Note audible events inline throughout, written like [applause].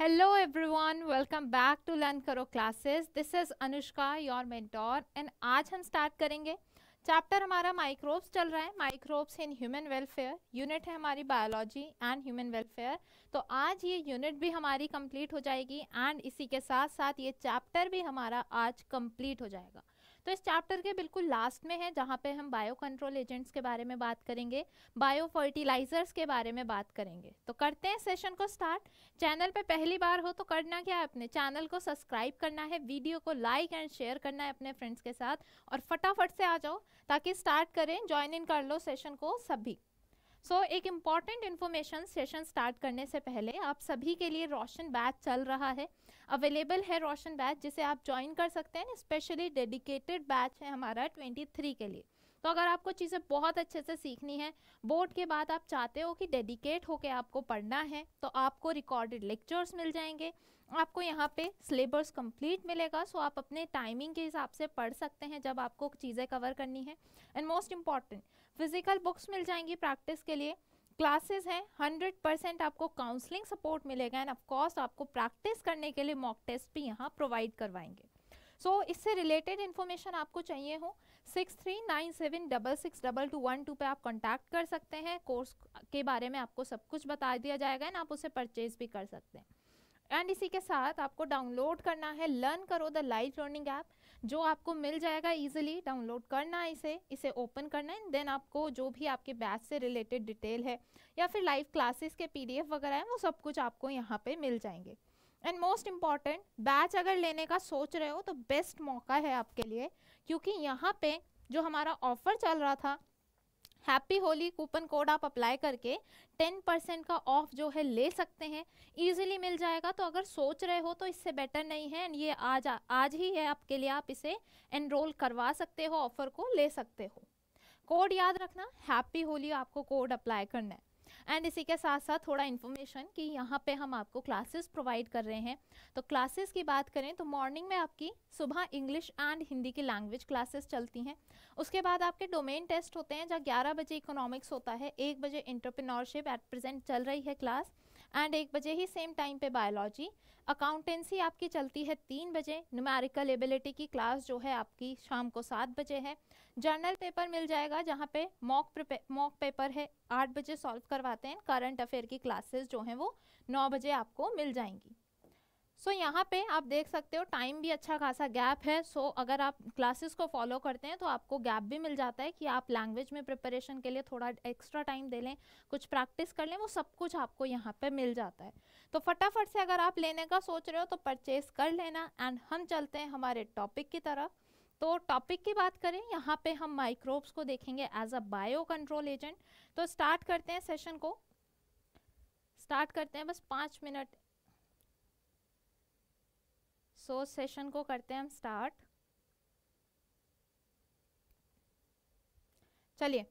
Hello everyone, welcome back to learn करो classes. This is Anushka, your mentor, and आज हम start करेंगे chapter हमारा माइक्रोब्स चल रहा है microbes in human welfare unit है हमारी बायोलॉजी एंड ह्यूमन वेलफेयर तो आज ये यूनिट भी हमारी कंप्लीट हो जाएगी एंड इसी के साथ साथ ये चैप्टर भी हमारा आज कंप्लीट हो जाएगा तो इस चैप्टर के बिल्कुल लास्ट में है जहाँ पे हम बायो कंट्रोल एजेंट्स के बारे में बात करेंगे बायो फर्टिलाइजर्स के बारे में बात करेंगे तो करते हैं सेशन को स्टार्ट चैनल पे पहली बार हो तो करना क्या है अपने चैनल को सब्सक्राइब करना है वीडियो को लाइक एंड शेयर करना है अपने फ्रेंड्स के साथ और फटाफट से आ जाओ ताकि स्टार्ट करें ज्वाइन इन कर लो सेशन को सभी सो so, एक इम्पॉर्टेंट इन्फॉर्मेशन सेशन स्टार्ट करने से पहले आप सभी के लिए रोशन बैच चल रहा है अवेलेबल है रोशन बैच जिसे आप ज्वाइन कर सकते हैं स्पेशली डेडिकेटेड बैच है हमारा 23 के लिए तो अगर आपको चीज़ें बहुत अच्छे से सीखनी है बोर्ड के बाद आप चाहते हो कि डेडिकेट होकर आपको पढ़ना है तो आपको रिकॉर्डेड लेक्चर्स मिल जाएंगे आपको यहाँ पे सिलेबस कंप्लीट मिलेगा सो आप अपने टाइमिंग के हिसाब से पढ़ सकते हैं जब आपको चीज़ें कवर करनी है and most important physical books मिल जाएंगी प्रैक्टिस के लिए क्लासेस हैं हंड्रेड परसेंट आपको काउंसलिंग सपोर्ट मिलेगा एंड ऑफकोर्स आपको प्रैक्टिस करने के लिए मॉक टेस्ट भी यहाँ प्रोवाइड करवाएंगे सो so, इससे रिलेटेड इन्फॉर्मेशन आपको चाहिए हो six three nine seven double six double two one two पर आप कॉन्टैक्ट कर सकते हैं कोर्स के बारे में आपको सब कुछ बता दिया जाएगा एंड आप उसे परचेज भी कर सकते हैं एंड इसी के साथ आपको डाउनलोड करना है लर्न करो द लाइव लर्निंग ऐप जो आपको मिल जाएगा इजीली डाउनलोड करना है इसे इसे ओपन करना है देन आपको जो भी आपके बैच से रिलेटेड डिटेल है या फिर लाइव क्लासेस के पीडीएफ वगैरह हैं वो सब कुछ आपको यहाँ पे मिल जाएंगे एंड मोस्ट इम्पॉर्टेंट बैच अगर लेने का सोच रहे हो तो बेस्ट मौका है आपके लिए क्योंकि यहाँ पे जो हमारा ऑफर चल रहा था हैप्पी होली कूपन कोड आप अप्लाई करके 10 परसेंट का ऑफ जो है ले सकते हैं इजीली मिल जाएगा तो अगर सोच रहे हो तो इससे बेटर नहीं है ये आज आज ही है आपके लिए आप इसे एनरोल करवा सकते हो ऑफर को ले सकते हो कोड याद रखना हैप्पी होली आपको कोड अप्लाई करना है एंड इसी के साथ साथ थोड़ा इन्फॉर्मेशन कि यहाँ पे हम आपको क्लासेस प्रोवाइड कर रहे हैं तो क्लासेस की बात करें तो मॉर्निंग में आपकी सुबह इंग्लिश एंड हिंदी की लैंग्वेज क्लासेस चलती हैं उसके बाद आपके डोमेन टेस्ट होते हैं जहाँ ग्यारह बजे इकोनॉमिक्स होता है एक बजे इंटरप्रिनोरशिप एट प्रेजेंट चल रही है क्लास एंड एक बजे ही सेम टाइम पे बायोलॉजी अकाउंटेंसी आपकी चलती है तीन बजे न्यूमेरिकल एबिलिटी की क्लास जो है आपकी शाम को सात बजे है जर्नल पेपर मिल जाएगा जहाँ पे मॉक मॉक पेपर है आठ बजे सॉल्व करवाते हैं करंट अफेयर की क्लासेस जो हैं वो नौ बजे आपको मिल जाएंगी सो so, यहाँ पे आप देख सकते हो टाइम भी अच्छा खासा गैप है सो so, अगर आप क्लासेस को फॉलो करते हैं तो आपको गैप भी मिल जाता है कि आप लैंग्वेज में प्रिपरेशन के लिए थोड़ा एक्स्ट्रा टाइम दे लें कुछ प्रैक्टिस कर लें वो सब कुछ आपको यहाँ पे मिल जाता है तो फटाफट से अगर आप लेने का सोच रहे हो तो परचेज कर लेना एंड हम चलते हैं हमारे टॉपिक की तरफ तो टॉपिक की बात करें यहाँ पे हम माइक्रोब्स को देखेंगे as a bio control agent तो स्टार्ट करते हैं सेशन को स्टार्ट करते हैं बस पाँच मिनट सो so, सेशन को करते हैं हम स्टार्ट चलिए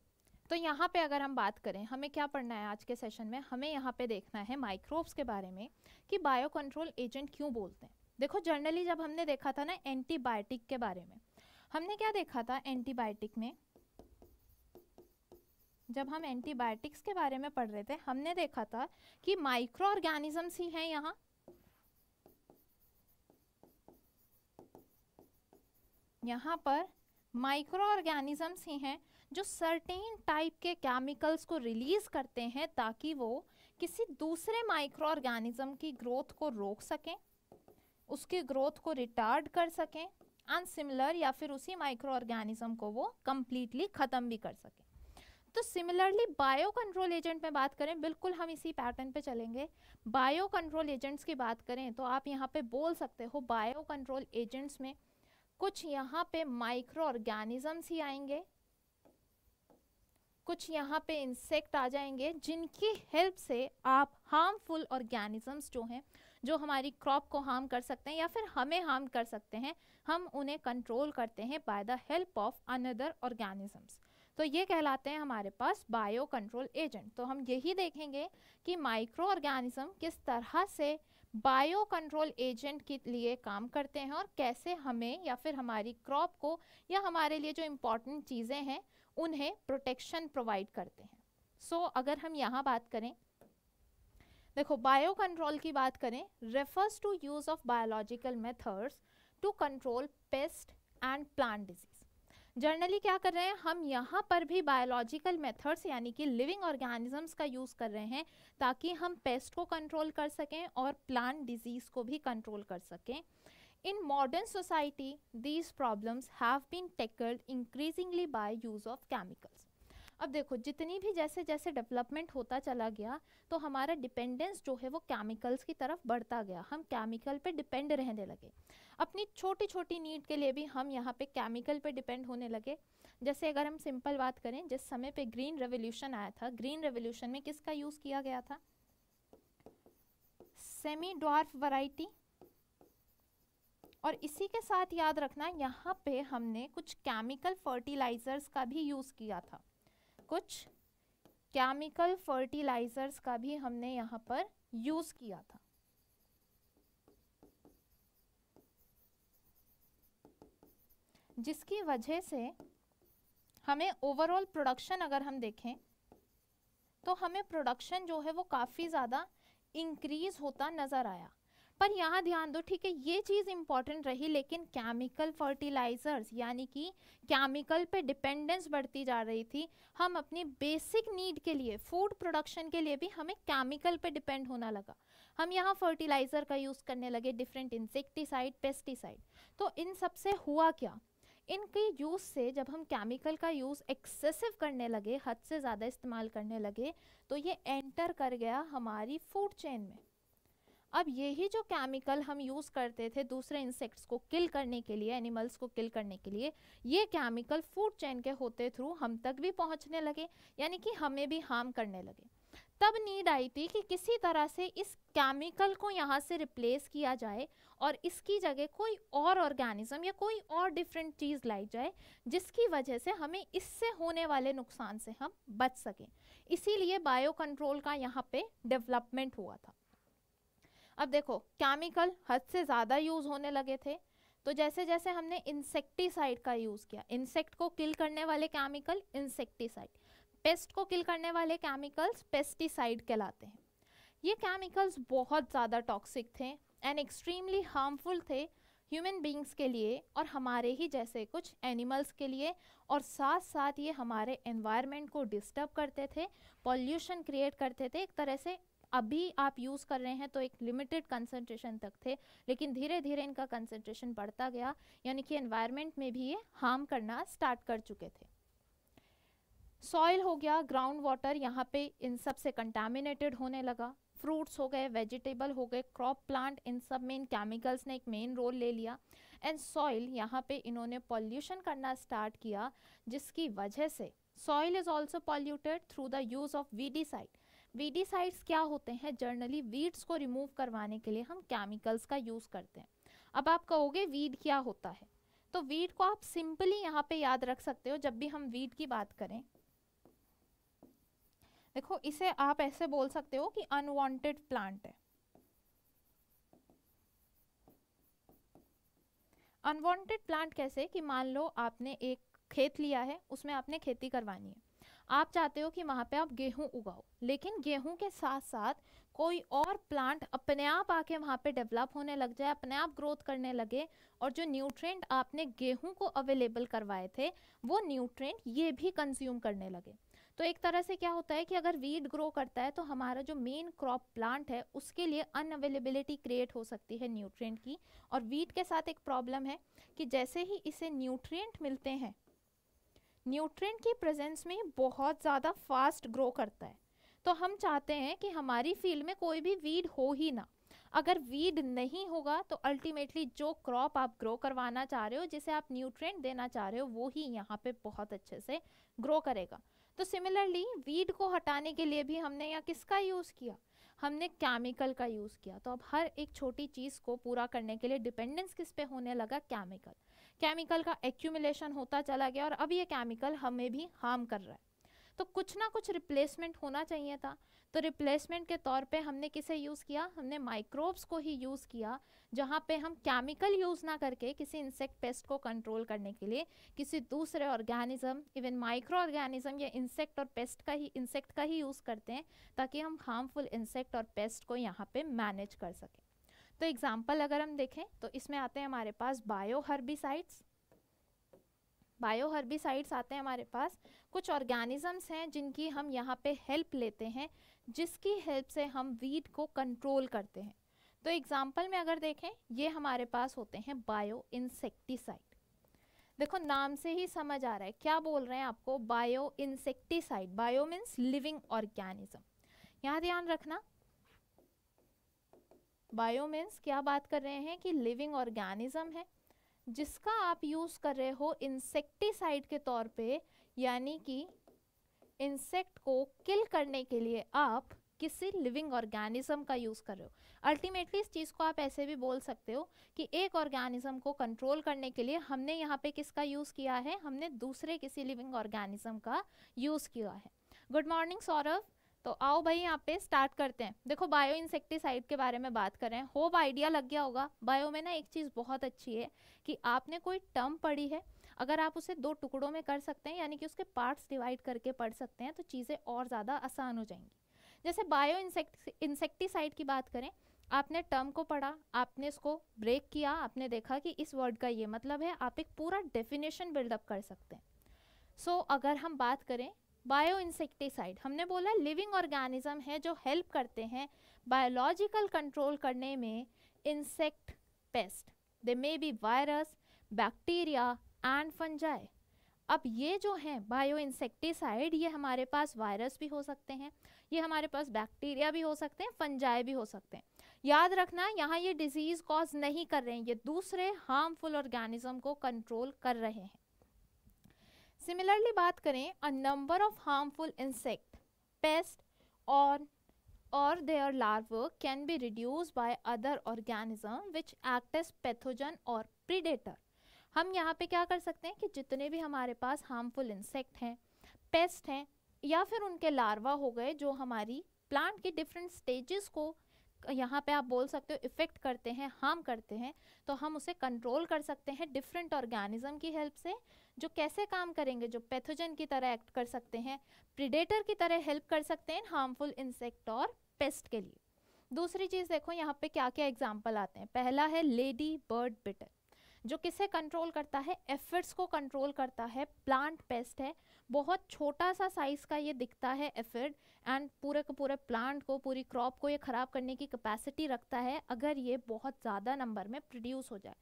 तो यहाँ पे अगर हम बात करें हमें क्या पढ़ना है आज के सेशन में हमें यहाँ पे देखना है माइक्रोब्स के बारे में कि बायो कंट्रोल एजेंट क्यों बोलते हैं देखो जनरली जब हमने देखा था ना एंटीबायोटिक के बारे में हमने क्या देखा था एंटीबायोटिक में जब हम एंटीबायोटिक्स के बारे में पढ़ रहे थे हमने देखा था कि माइक्रो ऑर्गेनिजम्स ही हैं यहाँ यहाँ पर माइक्रो ऑर्गेनिजम्स ही हैं जो सर्टेन टाइप के केमिकल्स को रिलीज़ करते हैं ताकि वो किसी दूसरे माइक्रो ऑर्गेनिज्म की ग्रोथ को रोक सकें उसकी ग्रोथ को रिटार्ड कर सकें अनसिमिलर या फिर उसी माइक्रो ऑर्गेनिज्म को वो कम्प्लीटली ख़त्म भी कर सकें तो सिमिलरली बायो कंट्रोल एजेंट में बात करें बिल्कुल हम इसी पैटर्न पे चलेंगे बायो कंट्रोल एजेंट्स की बात करें तो आप यहाँ पे बोल सकते हो बायो कंट्रोल एजेंट्स में कुछ यहाँ पे माइक्रो ऑर्गेनिजम्स ही आएंगे कुछ यहाँ पे इंसेक्ट आ जाएंगे जिनकी हेल्प से आप हार्मफुल ऑर्गेनिजम्स जो हैं जो हमारी क्रॉप को हार्म कर सकते हैं या फिर हमें हार्म कर सकते हैं हम उन्हें कंट्रोल करते हैं by the help of another organisms तो ये कहलाते हैं हमारे पास बायो कंट्रोल एजेंट तो हम यही देखेंगे कि माइक्रो ऑर्गेनिज्म किस तरह से बायो कंट्रोल एजेंट के लिए काम करते हैं और कैसे हमें या फिर हमारी क्रॉप को या हमारे लिए जो इम्पोर्टेंट चीज़ें हैं उन्हें प्रोटेक्शन प्रोवाइड करते हैं सो so, अगर हम यहाँ बात करें देखो बायो कंट्रोल की बात करें refers to use of biological methods to control pest and plant disease generally क्या कर रहे हैं हम यहाँ पर भी बायोलॉजिकल मेथड्स यानी कि लिविंग ऑर्गेनिजम्स का यूज़ कर रहे हैं ताकि हम पेस्ट को कंट्रोल कर सकें और प्लांट डिजीज़ को भी कंट्रोल कर सकें in modern society these problems have been tackled increasingly by use of chemicals अब देखो जितनी भी जैसे जैसे डेवलपमेंट होता चला गया तो हमारा डिपेंडेंस जो है वो केमिकल्स की तरफ बढ़ता गया हम केमिकल पे डिपेंड रहने लगे अपनी छोटी छोटी नीड के लिए भी हम यहाँ पे केमिकल पे डिपेंड होने लगे जैसे अगर हम सिंपल बात करें जिस समय पे ग्रीन रेवोल्यूशन आया था ग्रीन रेवोल्यूशन में किसका यूज़ किया गया था सेमी डॉर्फ वराइटी और इसी के साथ याद रखना यहाँ पे हमने कुछ केमिकल फर्टिलाइज़र्स का भी यूज़ किया था कुछ केमिकल फर्टिलाइजर्स का भी हमने यहाँ पर यूज़ किया था जिसकी वजह से हमें ओवरऑल प्रोडक्शन अगर हम देखें तो हमें प्रोडक्शन जो है वो काफ़ी ज़्यादा इंक्रीज़ होता नज़र आया पर यहाँ ध्यान दो ठीक है ये चीज़ इंपॉर्टेंट रही लेकिन केमिकल फर्टिलाइजर्स यानी कि केमिकल पे डिपेंडेंस बढ़ती जा रही थी हम अपनी बेसिक नीड के लिए फूड प्रोडक्शन के लिए भी हमें केमिकल पे डिपेंड होना लगा हम यहाँ फर्टिलाइज़र का यूज़ करने लगे डिफरेंट इंसेक्टिसाइड पेस्टिसाइड तो इन सब से हुआ क्या इनके यूज़ से जब हम केमिकल का यूज़ एक्सेसिव करने लगे हद से ज़्यादा इस्तेमाल करने लगे तो ये एंटर कर गया हमारी फूड चेन में अब यही जो केमिकल हम यूज़ करते थे दूसरे इंसेक्ट्स को किल करने के लिए एनिमल्स को किल करने के लिए ये केमिकल फूड चेन के होते थ्रू हम तक भी पहुंचने लगे यानी कि हमें भी हार्म करने लगे तब नीड आई थी कि किसी तरह से इस केमिकल को यहाँ से रिप्लेस किया जाए और इसकी जगह कोई और ऑर्गेनिज्म या कोई और डिफरेंट चीज़ लाई जाए जिसकी वजह से हमें इससे होने वाले नुकसान से हम बच सकें इसीलिए बायो कंट्रोल का यहाँ पे डेवलपमेंट हुआ था अब देखो केमिकल हद से ज़्यादा यूज़ होने लगे थे तो जैसे जैसे हमने इंसेक्टिसाइड का यूज़ किया इंसेक्ट को किल करने वाले केमिकल इंसेक्टिसाइड पेस्ट को किल करने वाले केमिकल्स पेस्टिसाइड कहलाते हैं ये केमिकल्स बहुत ज़्यादा टॉक्सिक थे एंड एक्सट्रीमली हार्मफुल थे ह्यूमन बींग्स के लिए और हमारे ही जैसे कुछ एनिमल्स के लिए और साथ साथ ये हमारे एनवायरनमेंट को डिस्टर्ब करते थे पॉल्यूशन क्रिएट करते थे एक तरह से अभी आप यूज़ कर रहे हैं तो एक लिमिटेड कंसनट्रेशन तक थे लेकिन धीरे धीरे इनका कंसनट्रेशन बढ़ता गया यानी कि एनवायरमेंट में भी ये हार्म करना स्टार्ट कर चुके थे सॉइल हो गया ग्राउंड वाटर यहाँ पे इन सब से कंटामिनेटेड होने लगा फ्रूट्स हो गए वेजिटेबल हो गए क्रॉप प्लांट इन सब में इन केमिकल्स ने एक मेन रोल ले लिया एंड सॉइल यहाँ पे इन्होंने पॉल्यूशन करना स्टार्ट किया जिसकी वजह से soil is also polluted through the use of weedicide weedicides क्या होते हैं जर्नली वीड्स को रिमूव करवाने के लिए हम केमिकल्स का यूज़ करते हैं अब आप कहोगे वीड क्या होता है तो वीड को आप सिंपली यहाँ पे याद रख सकते हो जब भी हम वीड की बात करें देखो इसे आप ऐसे बोल सकते हो कि अनवांटेड प्लांट है अनवांटेड प्लांट कैसे कि मान लो आपने एक खेत लिया है उसमें आपने खेती करवानी है आप चाहते हो कि वहाँ पे आप गेहूँ उगाओ लेकिन गेहूँ के साथ साथ कोई और प्लांट अपने आप आके वहाँ पे डेवलप होने लग जाए अपने आप ग्रोथ करने लगे और जो न्यूट्रेंट आपने गेहूँ को अवेलेबल करवाए थे वो न्यूट्रेंट ये भी कंज्यूम करने लगे तो एक तरह से क्या होता है कि अगर वीड ग्रो करता है तो हमारा जो मेन क्रॉप प्लांट है उसके लिए अनअवेलेबिलिटी क्रिएट हो सकती है न्यूट्रिएंट की और वीट के साथ एक प्रॉब्लम है कि जैसे ही इसे न्यूट्रिएंट मिलते हैं न्यूट्रिएंट की प्रेजेंस में बहुत ज़्यादा फास्ट ग्रो करता है तो हम चाहते हैं कि हमारी फील्ड में कोई भी वीड हो ही ना अगर वीड नहीं होगा तो अल्टीमेटली जो क्रॉप आप ग्रो करवाना चाह रहे हो जिसे आप न्यूट्रिएंट देना चाह रहे हो वो ही यहाँ पे बहुत अच्छे से ग्रो करेगा तो सिमिलरली वीड को हटाने के लिए भी हमने यहाँ किसका यूज़ किया हमने केमिकल का यूज़ किया तो अब हर एक छोटी चीज़ को पूरा करने के लिए डिपेंडेंस किस पे होने लगा केमिकल केमिकल का एक्यूमुलेशन होता चला गया और अब ये केमिकल हमें भी हार्म कर रहा है तो कुछ ना कुछ रिप्लेसमेंट होना चाहिए था तो रिप्लेसमेंट के तौर पे हमने किसे यूज़ किया हमने माइक्रोब्स को ही यूज़ किया जहाँ पे हम केमिकल यूज़ ना करके किसी इंसेक्ट पेस्ट को कंट्रोल करने के लिए किसी दूसरे ऑर्गेनिज्म इवन माइक्रो ऑर्गेनिज्म या इंसेक्ट और पेस्ट का ही इंसेक्ट का ही यूज़ करते हैं ताकि हम हार्मफुल इंसेक्ट और पेस्ट को यहाँ पर मैनेज कर सकें तो एग्जाम्पल अगर हम देखें तो इसमें आते हैं हमारे पास बायो हर्बिसाइड्स बायो हर्बिसाइड्स आते हैं हमारे पास कुछ ऑर्गेनिजम्स हैं जिनकी हम यहाँ पे हेल्प लेते हैं जिसकी हेल्प से हम वीड को कंट्रोल करते हैं तो एग्जाम्पल में अगर देखें ये हमारे पास होते हैं बायो इंसेक्टिसाइड देखो नाम से ही समझ आ रहा है क्या बोल रहे हैं आपको bio insecticide bio means living organism यहाँ ध्यान रखना बायो मीन्स क्या बात कर रहे हैं कि लिविंग ऑर्गेनिज्म है जिसका आप यूज़ कर रहे हो इंसेक्टिसाइड के तौर पे यानी कि इंसेक्ट को किल करने के लिए आप किसी लिविंग ऑर्गेनिज्म का यूज़ कर रहे हो अल्टीमेटली इस चीज़ को आप ऐसे भी बोल सकते हो कि एक ऑर्गेनिज्म को कंट्रोल करने के लिए हमने यहाँ पे किसका यूज़ किया है हमने दूसरे किसी लिविंग ऑर्गेनिज्म का यूज़ किया है गुड मॉर्निंग सौरभ तो आओ भाई यहाँ पे स्टार्ट करते हैं देखो बायो इंसेक्टिसाइड के बारे में बात करें होप आइडिया लग गया होगा बायो में ना एक चीज़ बहुत अच्छी है कि आपने कोई टर्म पढ़ी है अगर आप उसे दो टुकड़ों में कर सकते हैं यानी कि उसके पार्ट्स डिवाइड करके पढ़ सकते हैं तो चीज़ें और ज़्यादा आसान हो जाएंगी जैसे बायो इंसेक्ट इंसेक्टिसाइड की बात करें आपने टर्म को पढ़ा आपने इसको ब्रेक किया आपने देखा कि इस वर्ड का ये मतलब है आप एक पूरा डेफिनेशन बिल्डअप कर सकते हैं सो so, अगर हम बात करें बायो इंसेक्टिसाइड हमने बोला लिविंग ऑर्गेनिज्म है जो हेल्प करते हैं बायोलॉजिकल कंट्रोल करने में insect pest they may be virus bacteria and fungi अब ये जो हैं बायो इंसेक्टिसाइड ये हमारे पास वायरस भी हो सकते हैं ये हमारे पास बैक्टीरिया भी हो सकते हैं फंजाए भी हो सकते हैं याद रखना यहाँ ये डिजीज़ कॉज नहीं कर रहे हैं ये दूसरे हार्मफुल ऑर्गेनिज्म को कंट्रोल कर रहे हैं सिमिलरली बात करें a number of harmful insect pest or or their larvae can be reduce by other organism which act as pathogen or predator हम यहाँ पे क्या कर सकते हैं कि जितने भी हमारे पास हार्मफुल इंसेक्ट हैं पेस्ट हैं या फिर उनके लार्वा हो गए जो हमारी प्लांट के डिफरेंट स्टेजेस को यहाँ पे आप बोल सकते हो इफ़ेक्ट करते हैं हार्म करते हैं तो हम उसे कंट्रोल कर सकते हैं डिफरेंट ऑर्गेनिज्म की हेल्प से जो कैसे काम करेंगे जो पैथोजन की तरह एक्ट कर सकते हैं प्रिडेटर की तरह हेल्प कर सकते हैं हार्मफुल इंसेक्ट और पेस्ट के लिए दूसरी चीज़ देखो यहाँ पे क्या क्या एग्जाम्पल आते हैं पहला है लेडी बर्ड बिटर जो किसे कंट्रोल करता है एफिड्स को कंट्रोल करता है प्लांट पेस्ट है बहुत छोटा सा साइज़ का ये दिखता है एफिड एंड पूरे के पूरे प्लांट को पूरी क्रॉप को ये ख़राब करने की कैपेसिटी रखता है अगर ये बहुत ज़्यादा नंबर में प्रोड्यूस हो जाए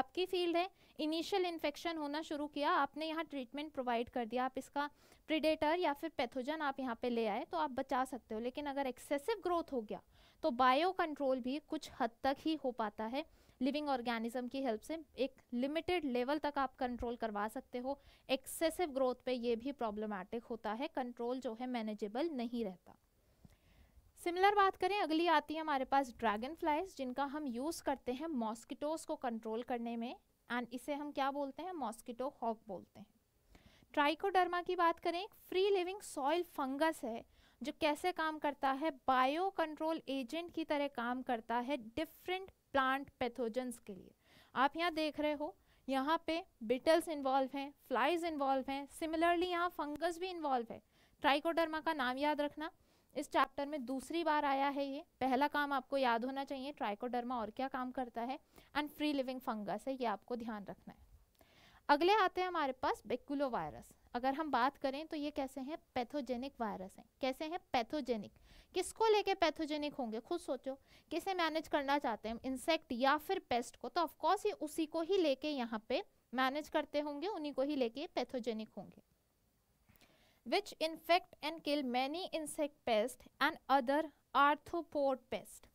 आपकी फील्ड है इनिशियल इन्फेक्शन होना शुरू किया आपने यहाँ ट्रीटमेंट प्रोवाइड कर दिया आप इसका प्रिडेटर या फिर पैथोजन आप यहाँ पे ले आए तो आप बचा सकते हो लेकिन अगर एक्सेसिव ग्रोथ हो गया तो बायो कंट्रोल भी कुछ हद तक ही हो पाता है लिविंग ऑर्गेनिज्म की हेल्प से एक लिमिटेड लेवल तक आप कंट्रोल करवा सकते हो एक्सेसिव ग्रोथ पे ये भी प्रॉब्लमैटिक होता है कंट्रोल जो है मैनेजेबल नहीं रहता सिमिलर बात करें अगली आती है हमारे पास ड्रैगन फ्लाइज जिनका हम यूज़ करते हैं मॉस्किटोज़ को कंट्रोल करने में एंड इसे हम क्या बोलते हैं मॉस्किटो हॉक बोलते हैं ट्राइकोडर्मा की बात करें एक फ्री लिविंग सॉइल फंगस है जो कैसे काम करता है बायो कंट्रोल एजेंट की तरह काम करता है डिफरेंट प्लांट पैथोजेंस के लिए आप यहाँ देख रहे हो यहाँ पे बिटल्स इन्वॉल्व हैं फ्लाइज इन्वॉल्व हैं सिमिलरली यहाँ फंगस भी इन्वॉल्व है ट्राइकोडर्मा का नाम याद रखना इस चैप्टर में दूसरी बार आया है ये पहला काम आपको याद होना चाहिए ट्राइकोडर्मा और क्या काम करता है एंड फ्री लिविंग फंगस है ये आपको ध्यान रखना है अगले आते हैं हमारे पास बेकुलो वायरस अगर हम बात करें तो ये कैसे हैं पैथोजेनिक वायरस हैं कैसे हैं पैथोजेनिक किसको लेके पैथोजेनिक होंगे खुद सोचो किसे मैनेज करना चाहते हैं इंसेक्ट या फिर पेस्ट को तो ऑफकोर्स ये उसी को ही लेके यहाँ पे मैनेज करते होंगे उन्हीं को ही लेके पैथोजेनिक होंगे which infect and kill many insect pest and other arthropod pest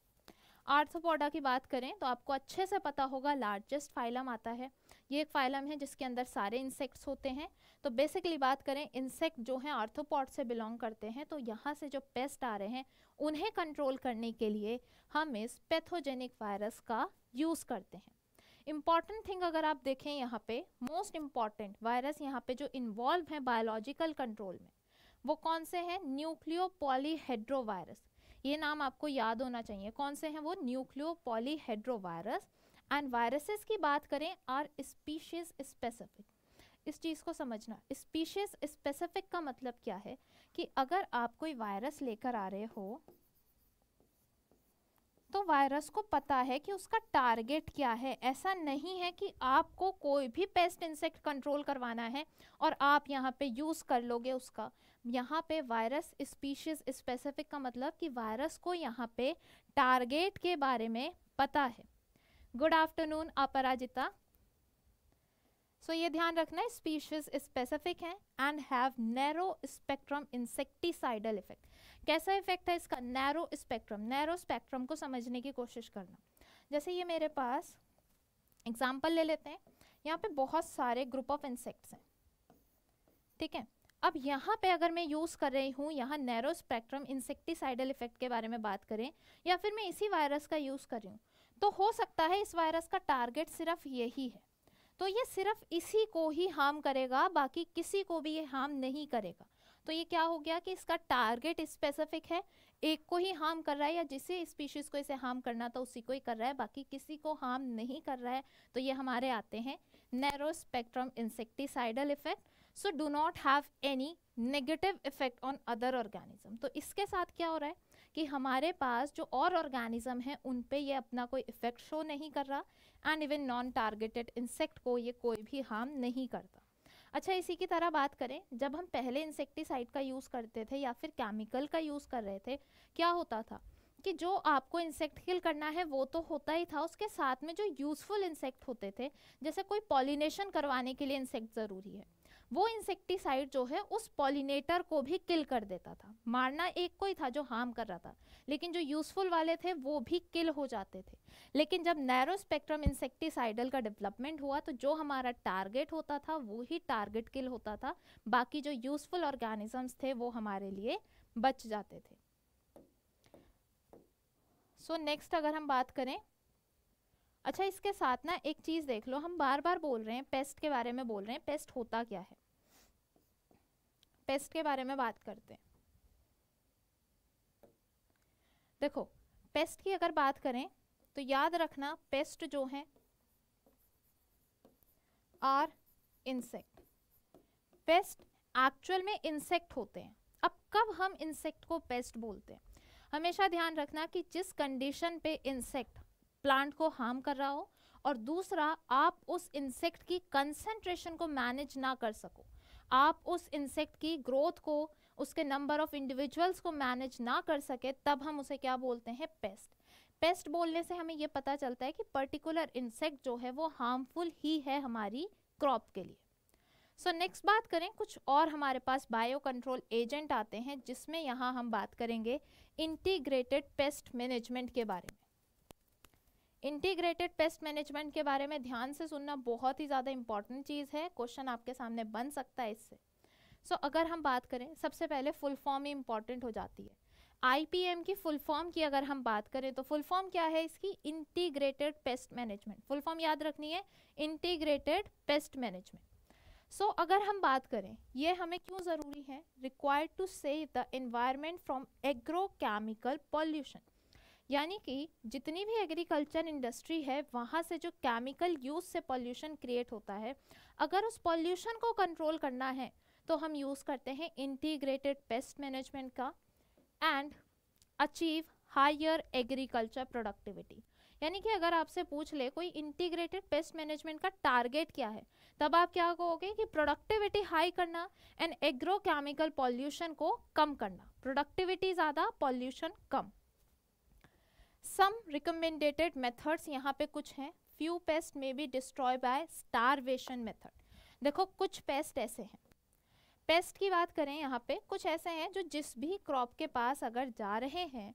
arthropoda की बात करें तो आपको अच्छे से पता होगा लार्जेस्ट फाइलम आता है ये एक फाइलम है जिसके अंदर सारे इंसेक्ट्स होते हैं तो बेसिकली बात करें इंसेक्ट जो हैं आर्थोपॉड से बिलोंग करते हैं तो यहाँ से जो पेस्ट आ रहे हैं उन्हें कंट्रोल करने के लिए हम इस पैथोजेनिक वायरस का यूज़ करते हैं इम्पॉर्टेंट थिंग अगर आप देखें यहाँ पे मोस्ट इम्पॉर्टेंट वायरस यहाँ पे जो इन्वॉल्व हैं बायोलॉजिकल कंट्रोल में वो कौन से हैं न्यूक्लियो पॉलीहेड्रोवायरस ये नाम आपको याद होना चाहिए कौन से हैं वो nucleopolyhedrovirus virus and viruses की बात करें आर स्पीशीज स्पेसिफिक इस चीज़ को समझना स्पीशीज स्पेसिफिक का मतलब क्या है कि अगर आप कोई वायरस लेकर आ रहे हो तो वायरस को पता है कि उसका टारगेट क्या है ऐसा नहीं है कि आपको कोई भी पेस्ट इंसेक्ट कंट्रोल करवाना है और आप यहाँ पे यूज़ कर लोगे उसका यहाँ पे वायरस स्पीशीज स्पेसिफिक का मतलब कि वायरस को यहाँ पे टारगेट के बारे में पता है गुड आफ्टरनून अपराजिता सो ये ध्यान रखना है स्पीशीज स्पेसिफिक हैं and have narrow spectrum insecticidal effect कैसा इफेक्ट है इसका नैरो स्पेक्ट्रम नैरो स्पेक्ट्रम को समझने की कोशिश करना जैसे ये मेरे पास एग्जाम्पल ले लेते हैं यहाँ पे बहुत सारे ग्रुप ऑफ इंसेक्ट्स हैं ठीक है अब यहाँ पे अगर मैं यूज़ कर रही हूँ यहाँ नैरो स्पेक्ट्रम इंसेक्टिसाइडल इफेक्ट के बारे में बात करें या फिर मैं इसी वायरस का यूज़ कर रही हूँ तो हो सकता है इस वायरस का टारगेट सिर्फ यही है तो ये सिर्फ इसी को ही हार्म करेगा बाकी किसी को भी ये हार्म नहीं करेगा तो ये क्या हो गया कि इसका टारगेट स्पेसिफिक है एक को ही हार्म कर रहा है या जिसे स्पीशीज़ को इसे हार्म करना था उसी को ही कर रहा है बाकी किसी को हार्म नहीं कर रहा है तो ये हमारे आते हैं narrow spectrum insecticidal effect so do not have any negative effect on other organism तो इसके साथ क्या हो रहा है कि हमारे पास जो और ऑर्गेनिज्म है उन पे ये अपना कोई इफेक्ट शो नहीं कर रहा and even non targeted insect को ये कोई भी हार्म नहीं करता अच्छा इसी की तरह बात करें जब हम पहले इंसेक्टिसाइड का यूज़ करते थे या फिर केमिकल का यूज़ कर रहे थे क्या होता था कि जो आपको इंसेक्ट किल करना है वो तो होता ही था उसके साथ में जो यूज़फुल इंसेक्ट होते थे जैसे कोई पॉलिनेशन करवाने के लिए इंसेक्ट ज़रूरी है वो इंसेक्टिसाइड जो है उस पॉलिनेटर को भी किल कर देता था मारना एक को ही था जो हार्म कर रहा था लेकिन जो यूज़फुल वाले थे वो भी किल हो जाते थे लेकिन जब नैरो स्पेक्ट्रम इंसेक्टिसाइडल का डेवलपमेंट हुआ तो जो हमारा टारगेट होता था वो ही टारगेट किल होता था बाकी जो यूज़फुल ऑर्गेनिजम्स थे वो हमारे लिए बच जाते थे सो so नेक्स्ट अगर हम बात करें अच्छा इसके साथ ना एक चीज़ देख लो हम बार बार बोल रहे हैं पेस्ट के बारे में बोल रहे हैं पेस्ट होता क्या है पेस्ट के बारे में बात करते हैं देखो पेस्ट की अगर बात करें तो याद रखना पेस्ट जो है आर इंसेक्ट पेस्ट एक्चुअल में इंसेक्ट होते हैं अब कब हम इंसेक्ट को पेस्ट बोलते हैं हमेशा ध्यान रखना कि जिस कंडीशन पे इंसेक्ट प्लांट को हार्म कर रहा हो और दूसरा आप उस इंसेक्ट की कंसंट्रेशन को मैनेज ना कर सको आप उस इंसेक्ट की ग्रोथ को उसके नंबर ऑफ इंडिविजुअल्स को मैनेज ना कर सके तब हम उसे क्या बोलते हैं पेस्ट पेस्ट बोलने से हमें ये पता चलता है कि पर्टिकुलर इंसेक्ट जो है वो हार्मफुल ही है हमारी क्रॉप के लिए सो so, नेक्स्ट बात करें कुछ और हमारे पास बायो कंट्रोल एजेंट आते हैं जिसमें यहाँ हम बात करेंगे इंटीग्रेटेड पेस्ट मैनेजमेंट के बारे में इंटीग्रेटेड पेस्ट मैनेजमेंट के बारे में ध्यान से सुनना बहुत ही ज़्यादा इंपॉर्टेंट चीज़ है क्वेश्चन आपके सामने बन सकता है इससे सो so, अगर हम बात करें सबसे पहले फुल फॉर्म ही इम्पॉर्टेंट हो जाती है आईपीएम की फुल फॉर्म की अगर हम बात करें तो फुल फॉर्म क्या है इसकी integrated pest management full form याद रखनी है integrated pest management so so, अगर हम बात करें ये हमें क्यों ज़रूरी है required to save the environment from agrochemical pollution यानी कि जितनी भी एग्रीकल्चर इंडस्ट्री है वहाँ से जो केमिकल यूज़ से पॉल्यूशन क्रिएट होता है अगर उस पॉल्यूशन को कंट्रोल करना है तो हम यूज़ करते हैं इंटीग्रेटेड पेस्ट मैनेजमेंट का and achieve higher agriculture productivity यानी कि अगर आपसे पूछ ले कोई इंटीग्रेटेड पेस्ट मैनेजमेंट का टारगेट क्या है तब आप क्या कहोगे कि प्रोडक्टिविटी हाई करना एंड एग्रो केमिकल पॉल्यूशन को कम करना प्रोडक्टिविटी ज़्यादा पॉल्यूशन कम सम रिकमेंडेटेड मेथड्स यहाँ पे कुछ हैं few pest may be destroy by starvation method देखो कुछ पेस्ट ऐसे हैं पेस्ट की बात करें यहाँ पे कुछ ऐसे हैं जो जिस भी क्रॉप के पास अगर जा रहे हैं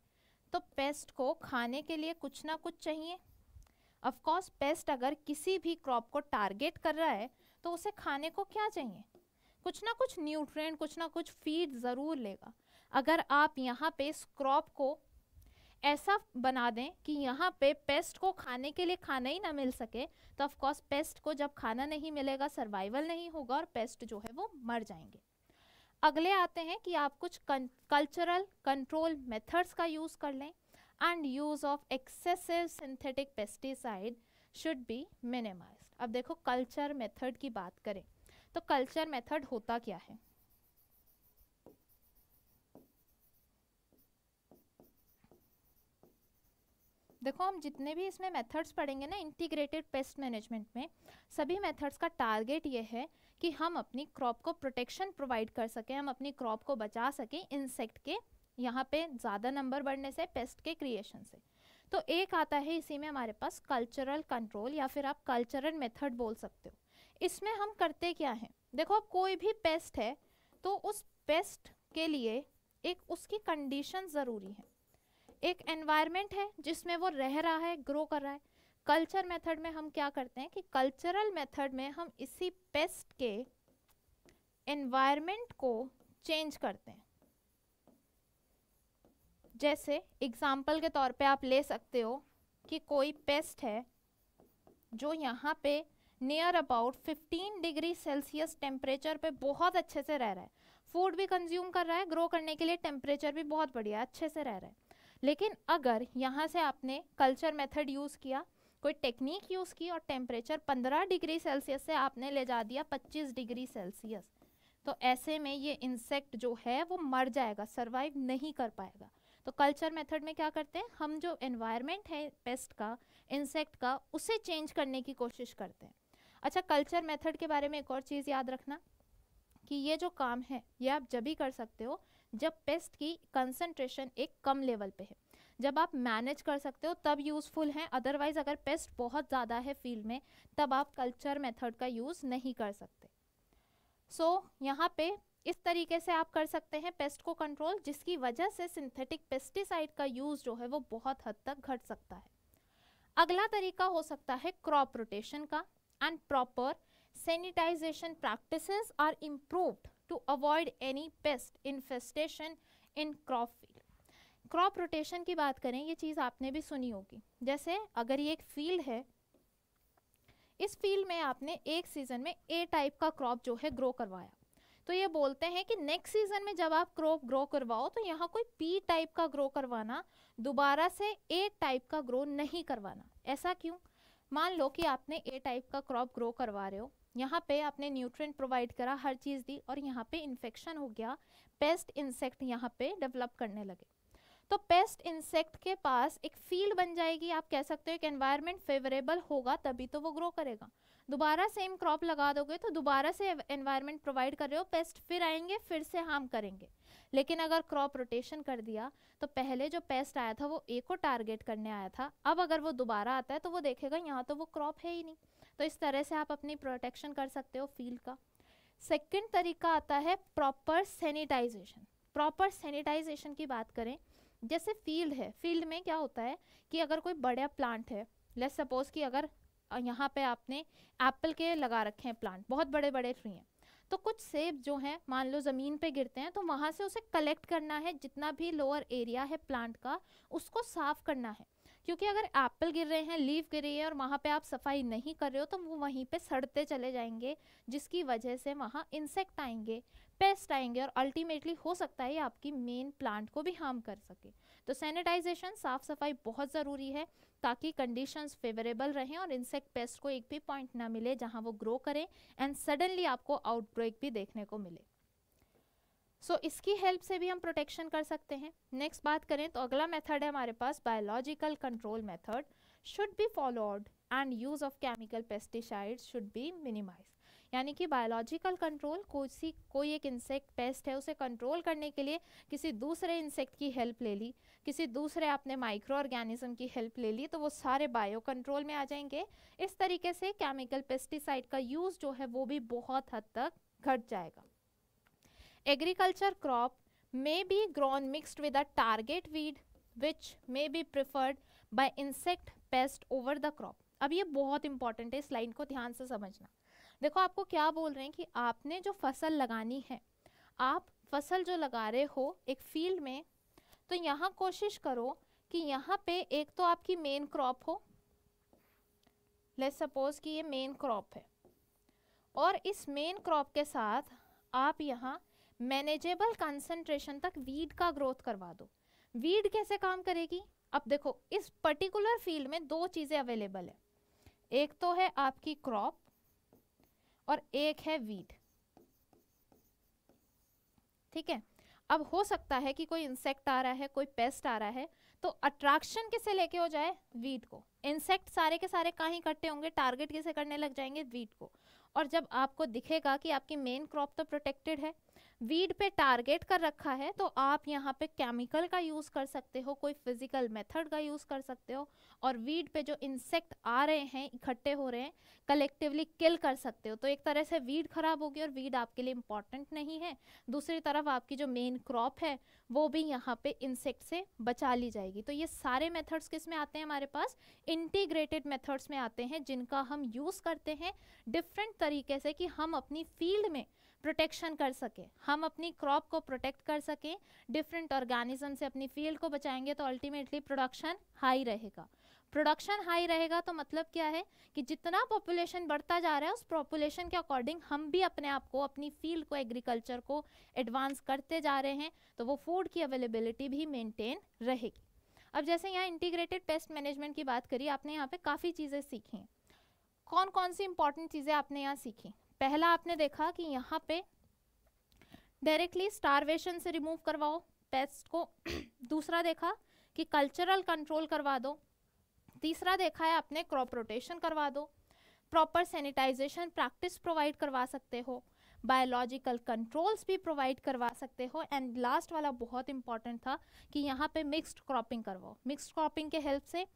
तो पेस्ट को खाने के लिए कुछ ना कुछ चाहिए ऑफकोर्स पेस्ट अगर किसी भी क्रॉप को टारगेट कर रहा है तो उसे खाने को क्या चाहिए कुछ ना कुछ न्यूट्रिएंट कुछ ना कुछ फीड ज़रूर लेगा अगर आप यहाँ पे इस क्रॉप को ऐसा बना दें कि यहाँ पे पेस्ट को खाने के लिए खाना ही ना मिल सके तो ऑफकोर्स पेस्ट को जब खाना नहीं मिलेगा सर्वाइवल नहीं होगा और पेस्ट जो है वो मर जाएंगे अगले आते हैं कि आप कुछ कल्चरल कंट्रोल मेथड्स का यूज़ कर लें and use of excessive synthetic pesticide should be minimise अब देखो कल्चर मेथड की बात करें तो कल्चर मेथड होता क्या है देखो हम जितने भी इसमें मेथड्स पढ़ेंगे ना इंटीग्रेटेड पेस्ट मैनेजमेंट में सभी मेथड्स का टारगेट ये है कि हम अपनी क्रॉप को प्रोटेक्शन प्रोवाइड कर सकें हम अपनी क्रॉप को बचा सकें इंसेक्ट के यहाँ पे ज़्यादा नंबर बढ़ने से पेस्ट के क्रिएशन से तो एक आता है इसी में हमारे पास कल्चरल कंट्रोल या फिर आप कल्चरल मेथड बोल सकते हो इसमें हम करते क्या हैं देखो अब कोई भी पेस्ट है तो उस पेस्ट के लिए एक उसकी कंडीशन ज़रूरी है एक एनवायरनमेंट है जिसमें वो रह रहा है ग्रो कर रहा है कल्चर मेथड में हम क्या करते हैं कि कल्चरल मेथड में हम इसी पेस्ट के एनवायरनमेंट को चेंज करते हैं जैसे एग्जाम्पल के तौर पे आप ले सकते हो कि कोई पेस्ट है जो यहाँ पे near about 15 degree celsius temperature पे बहुत अच्छे से रह रहा है फूड भी कंज्यूम कर रहा है ग्रो करने के लिए टेम्परेचर भी बहुत बढ़िया अच्छे से रह रहा है लेकिन अगर यहाँ से आपने कल्चर मेथड यूज़ किया कोई टेक्निक यूज़ की और टेम्परेचर 15 डिग्री सेल्सियस से आपने ले जा दिया 25 डिग्री सेल्सियस तो ऐसे में ये इंसेक्ट जो है वो मर जाएगा सर्वाइव नहीं कर पाएगा तो कल्चर मेथड में क्या करते हैं हम जो एनवायरनमेंट है पेस्ट का इंसेक्ट का उसे चेंज करने की कोशिश करते हैं अच्छा कल्चर मेथड के बारे में एक और चीज़ याद रखना कि ये जो काम है ये आप जब भी कर सकते हो जब पेस्ट की कंसनट्रेशन एक कम लेवल पे है जब आप मैनेज कर सकते हो तब यूज़फुल हैं अदरवाइज़ अगर पेस्ट बहुत ज़्यादा है फील्ड में तब आप कल्चर मेथड का यूज़ नहीं कर सकते सो so, यहाँ पे इस तरीके से आप कर सकते हैं पेस्ट को कंट्रोल जिसकी वजह से सिंथेटिक पेस्टिसाइड का यूज़ जो है वो बहुत हद तक घट सकता है अगला तरीका हो सकता है क्रॉप रोटेशन का and proper sanitization practices are improved to avoid any pest infestation in crop field. Crop rotation की बात करें ये चीज़ आपने भी सुनी होगी जैसे अगर ये एक फील्ड है इस फील्ड में आपने एक सीज़न में ए टाइप का क्रॉप जो है ग्रो करवाया तो ये बोलते हैं कि नेक्स्ट सीज़न में जब आप क्रॉप ग्रो करवाओ तो यहाँ कोई पी टाइप का ग्रो करवाना दोबारा से ए टाइप का ग्रो नहीं करवाना ऐसा क्यों मान लो कि आपने ए टाइप का क्रॉप ग्रो करवा रहे हो यहाँ पे आपने न्यूट्रिएंट प्रोवाइड करा हर चीज़ दी और यहाँ पे इन्फेक्शन हो गया पेस्ट इंसेक्ट यहाँ पे डेवलप करने लगे तो पेस्ट इंसेक्ट के पास एक फील्ड बन जाएगी आप कह सकते हो एक एनवायरनमेंट फेवरेबल होगा तभी तो वो ग्रो करेगा दोबारा सेम क्रॉप लगा दोगे तो दोबारा से एनवायरनमेंट प्रोवाइड कर रहे हो पेस्ट फिर आएंगे फिर से हार्म करेंगे लेकिन अगर क्रॉप रोटेशन कर दिया तो पहले जो पेस्ट आया था वो ए को टारगेट करने आया था अब अगर वो दोबारा आता है तो वो देखेगा यहाँ तो वो क्रॉप है ही नहीं तो इस तरह से आप अपनी प्रोटेक्शन कर सकते हो फील्ड का सेकंड तरीका आता है प्रॉपर सैनिटाइजेशन प्रॉपर सैनिटाइजेशन की बात करें जैसे फील्ड है फील्ड में क्या होता है कि अगर कोई बड़ा प्लांट है लेट सपोज कि अगर यहाँ पे आपने एप्पल के लगा रखे हैं प्लांट बहुत बड़े बड़े ट्री हैं तो कुछ सेब जो हैं मान लो ज़मीन पे गिरते हैं तो वहाँ से उसे कलेक्ट करना है जितना भी लोअर एरिया है प्लांट का उसको साफ़ करना है क्योंकि अगर एप्पल गिर रहे हैं लीव गिर रही है और वहाँ पे आप सफाई नहीं कर रहे हो तो वो वहीं पे सड़ते चले जाएंगे जिसकी वजह से वहाँ इंसेक्ट आएंगे पेस्ट आएंगे और अल्टीमेटली हो सकता है आपकी मेन प्लांट को भी हार्म कर सके तो सैनिटाइजेशन साफ सफाई बहुत ज़रूरी है ताकि कंडीशंस फेवरेबल रहें और इंसेक्ट पेस्ट को एक भी पॉइंट ना मिले जहाँ वो ग्रो करें एंड सडनली आपको आउटब्रेक भी देखने को मिले सो so, इसकी हेल्प से भी हम प्रोटेक्शन कर सकते हैं नेक्स्ट बात करें तो अगला मेथड है हमारे पास biological control method should be followed and use of chemical pesticides should be minimise यानी कि बायोलॉजिकल कंट्रोल कोई कोई एक इंसेक्ट पेस्ट है उसे कंट्रोल करने के लिए किसी दूसरे इंसेक्ट की हेल्प ले ली किसी दूसरे अपने माइक्रो ऑर्गेनिज्म की हेल्प ले ली तो वो सारे बायो कंट्रोल में आ जाएंगे इस तरीके से केमिकल पेस्टिसाइड का यूज़ जो है वो भी बहुत हद तक घट जाएगा Agriculture crop may be grown mixed with a target weed which may be preferred by insect pest over the crop. अब ये बहुत इंपॉर्टेंट है इस लाइन को ध्यान से समझना देखो आपको क्या बोल रहे हैं कि आपने जो फसल लगानी है आप फसल जो लगा रहे हो एक फील्ड में तो यहाँ कोशिश करो कि यहाँ पे एक तो आपकी मेन क्रॉप हो लेट्स सपोज कि ये मेन क्रॉप है और इस मेन क्रॉप के साथ आप यहाँ मैनेजेबल कंसंट्रेशन तक वीड का ग्रोथ करवा दो वीड कैसे काम करेगी अब देखो इस पर्टिकुलर फील्ड में दो चीज़ें अवेलेबल है एक तो है आपकी क्रॉप और एक है वीड ठीक है अब हो सकता है कि कोई इंसेक्ट आ रहा है कोई पेस्ट आ रहा है तो अट्रैक्शन किसे लेके हो जाए वीट को इंसेक्ट सारे के सारे कहाँ इकट्ठे होंगे टारगेट किसे करने लग जाएंगे वीट को और जब आपको दिखेगा कि आपकी मेन क्रॉप तो प्रोटेक्टेड है वीड पे टारगेट कर रखा है तो आप यहाँ पे केमिकल का यूज़ कर सकते हो कोई फिजिकल मेथड का यूज़ कर सकते हो और वीड पे जो इंसेक्ट आ रहे हैं इकट्ठे हो रहे हैं कलेक्टिवली किल कर सकते हो तो एक तरह से वीड ख़राब होगी और वीड आपके लिए इम्पॉर्टेंट नहीं है दूसरी तरफ आपकी जो मेन क्रॉप है वो भी यहाँ पे इंसेक्ट से बचा ली जाएगी तो ये सारे मेथड्स किस में आते हैं हमारे पास इंटीग्रेटेड मेथड्स में आते हैं जिनका हम यूज़ करते हैं डिफरेंट तरीके से कि हम अपनी फील्ड में प्रोटेक्शन कर सके हम अपनी क्रॉप को प्रोटेक्ट कर सकें डिफरेंट ऑर्गेनिज्म से अपनी फील्ड को बचाएंगे तो अल्टीमेटली प्रोडक्शन हाई रहेगा प्रोडक्शन हाई रहेगा तो मतलब क्या है कि जितना पॉपुलेशन बढ़ता जा रहा है उस पॉपुलेशन के अकॉर्डिंग हम भी अपने आप को अपनी फील्ड को एग्रीकल्चर को एडवांस करते जा रहे हैं तो वो फूड की अवेलेबिलिटी भी मेंटेन रहेगी अब जैसे यहाँ इंटीग्रेटेड पेस्ट मैनेजमेंट की बात करी आपने यहाँ पे काफ़ी चीज़ें सीखी कौन कौन सी इंपॉर्टेंट चीज़ें आपने यहाँ सीखी पहला आपने देखा कि यहाँ पे डायरेक्टली स्टारवेशन से रिमूव करवाओ पेस्ट को [clears throat] दूसरा देखा कि कल्चरल कंट्रोल करवा दो तीसरा देखा है आपने क्रॉप रोटेशन करवा दो प्रॉपर सैनिटाइजेशन प्रैक्टिस प्रोवाइड करवा सकते हो बायोलॉजिकल कंट्रोल्स भी प्रोवाइड करवा सकते हो एंड लास्ट वाला बहुत इंपॉर्टेंट था कि यहाँ पे मिक्स्ड क्रॉपिंग करवाओ मिक्स्ड क्रॉपिंग के हेल्प से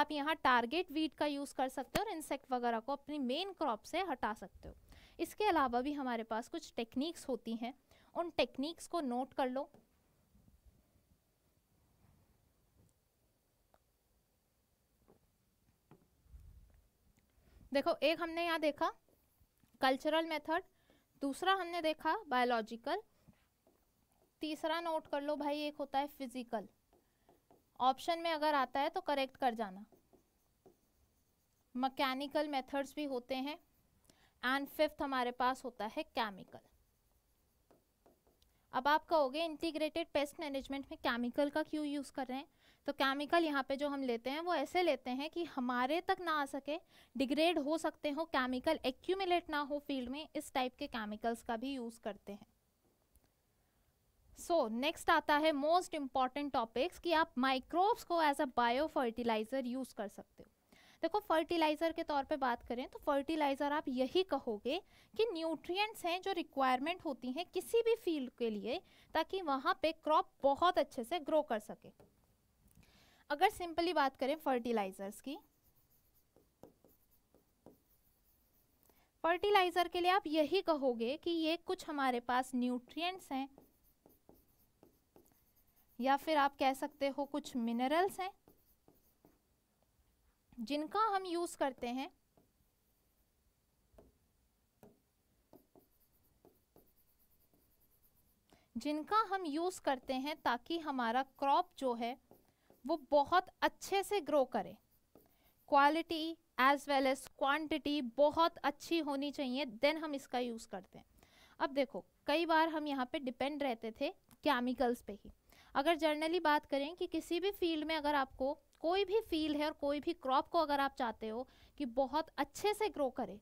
आप यहाँ टारगेट वीट का यूज़ कर सकते हो और इंसेक्ट वगैरह को अपनी मेन क्रॉप से हटा सकते हो इसके अलावा भी हमारे पास कुछ टेक्निक्स होती हैं उन टेक्निक्स को नोट कर लो देखो एक हमने यहाँ देखा कल्चरल मेथड दूसरा हमने देखा बायोलॉजिकल तीसरा नोट कर लो भाई एक होता है फिजिकल ऑप्शन में अगर आता है तो करेक्ट कर जाना मैकेनिकल मेथड्स भी होते हैं एंड फिफ्थ हमारे पास होता है केमिकल अब आप कहोगे इंटीग्रेटेड पेस्ट मैनेजमेंट में केमिकल का क्यों यूज़ कर रहे हैं तो केमिकल यहाँ पे जो हम लेते हैं वो ऐसे लेते हैं कि हमारे तक ना आ सके डिग्रेड हो सकते हो केमिकल एक्यूमिलेट ना हो फील्ड में इस टाइप के केमिकल्स का भी यूज़ करते हैं सो so, नेक्स्ट आता है मोस्ट इम्पॉर्टेंट टॉपिक्स कि आप माइक्रोब्स को as a bio fertiliser use कर सकते हो देखो फर्टिलाइज़र के तौर पे बात करें तो फर्टिलाइज़र आप यही कहोगे कि न्यूट्रिएंट्स हैं जो रिक्वायरमेंट होती हैं किसी भी फील्ड के लिए ताकि वहाँ पे क्रॉप बहुत अच्छे से ग्रो कर सके अगर सिंपली बात करें फर्टिलाइज़र्स की फर्टिलाइज़र के लिए आप यही कहोगे कि ये कुछ हमारे पास न्यूट्रिएंट्स हैं या फिर आप कह सकते हो कुछ मिनरल्स हैं जिनका हम यूज़ करते हैं जिनका हम यूज़ करते हैं ताकि हमारा क्रॉप जो है वो बहुत अच्छे से ग्रो करे quality as well as quantity बहुत अच्छी होनी चाहिए देन हम इसका यूज़ करते हैं अब देखो कई बार हम यहाँ पे डिपेंड रहते थे केमिकल्स पे ही अगर जर्नली बात करें कि किसी भी फील्ड में अगर आपको कोई भी फील्ड है और कोई भी क्रॉप को अगर आप चाहते हो कि बहुत अच्छे से ग्रो करे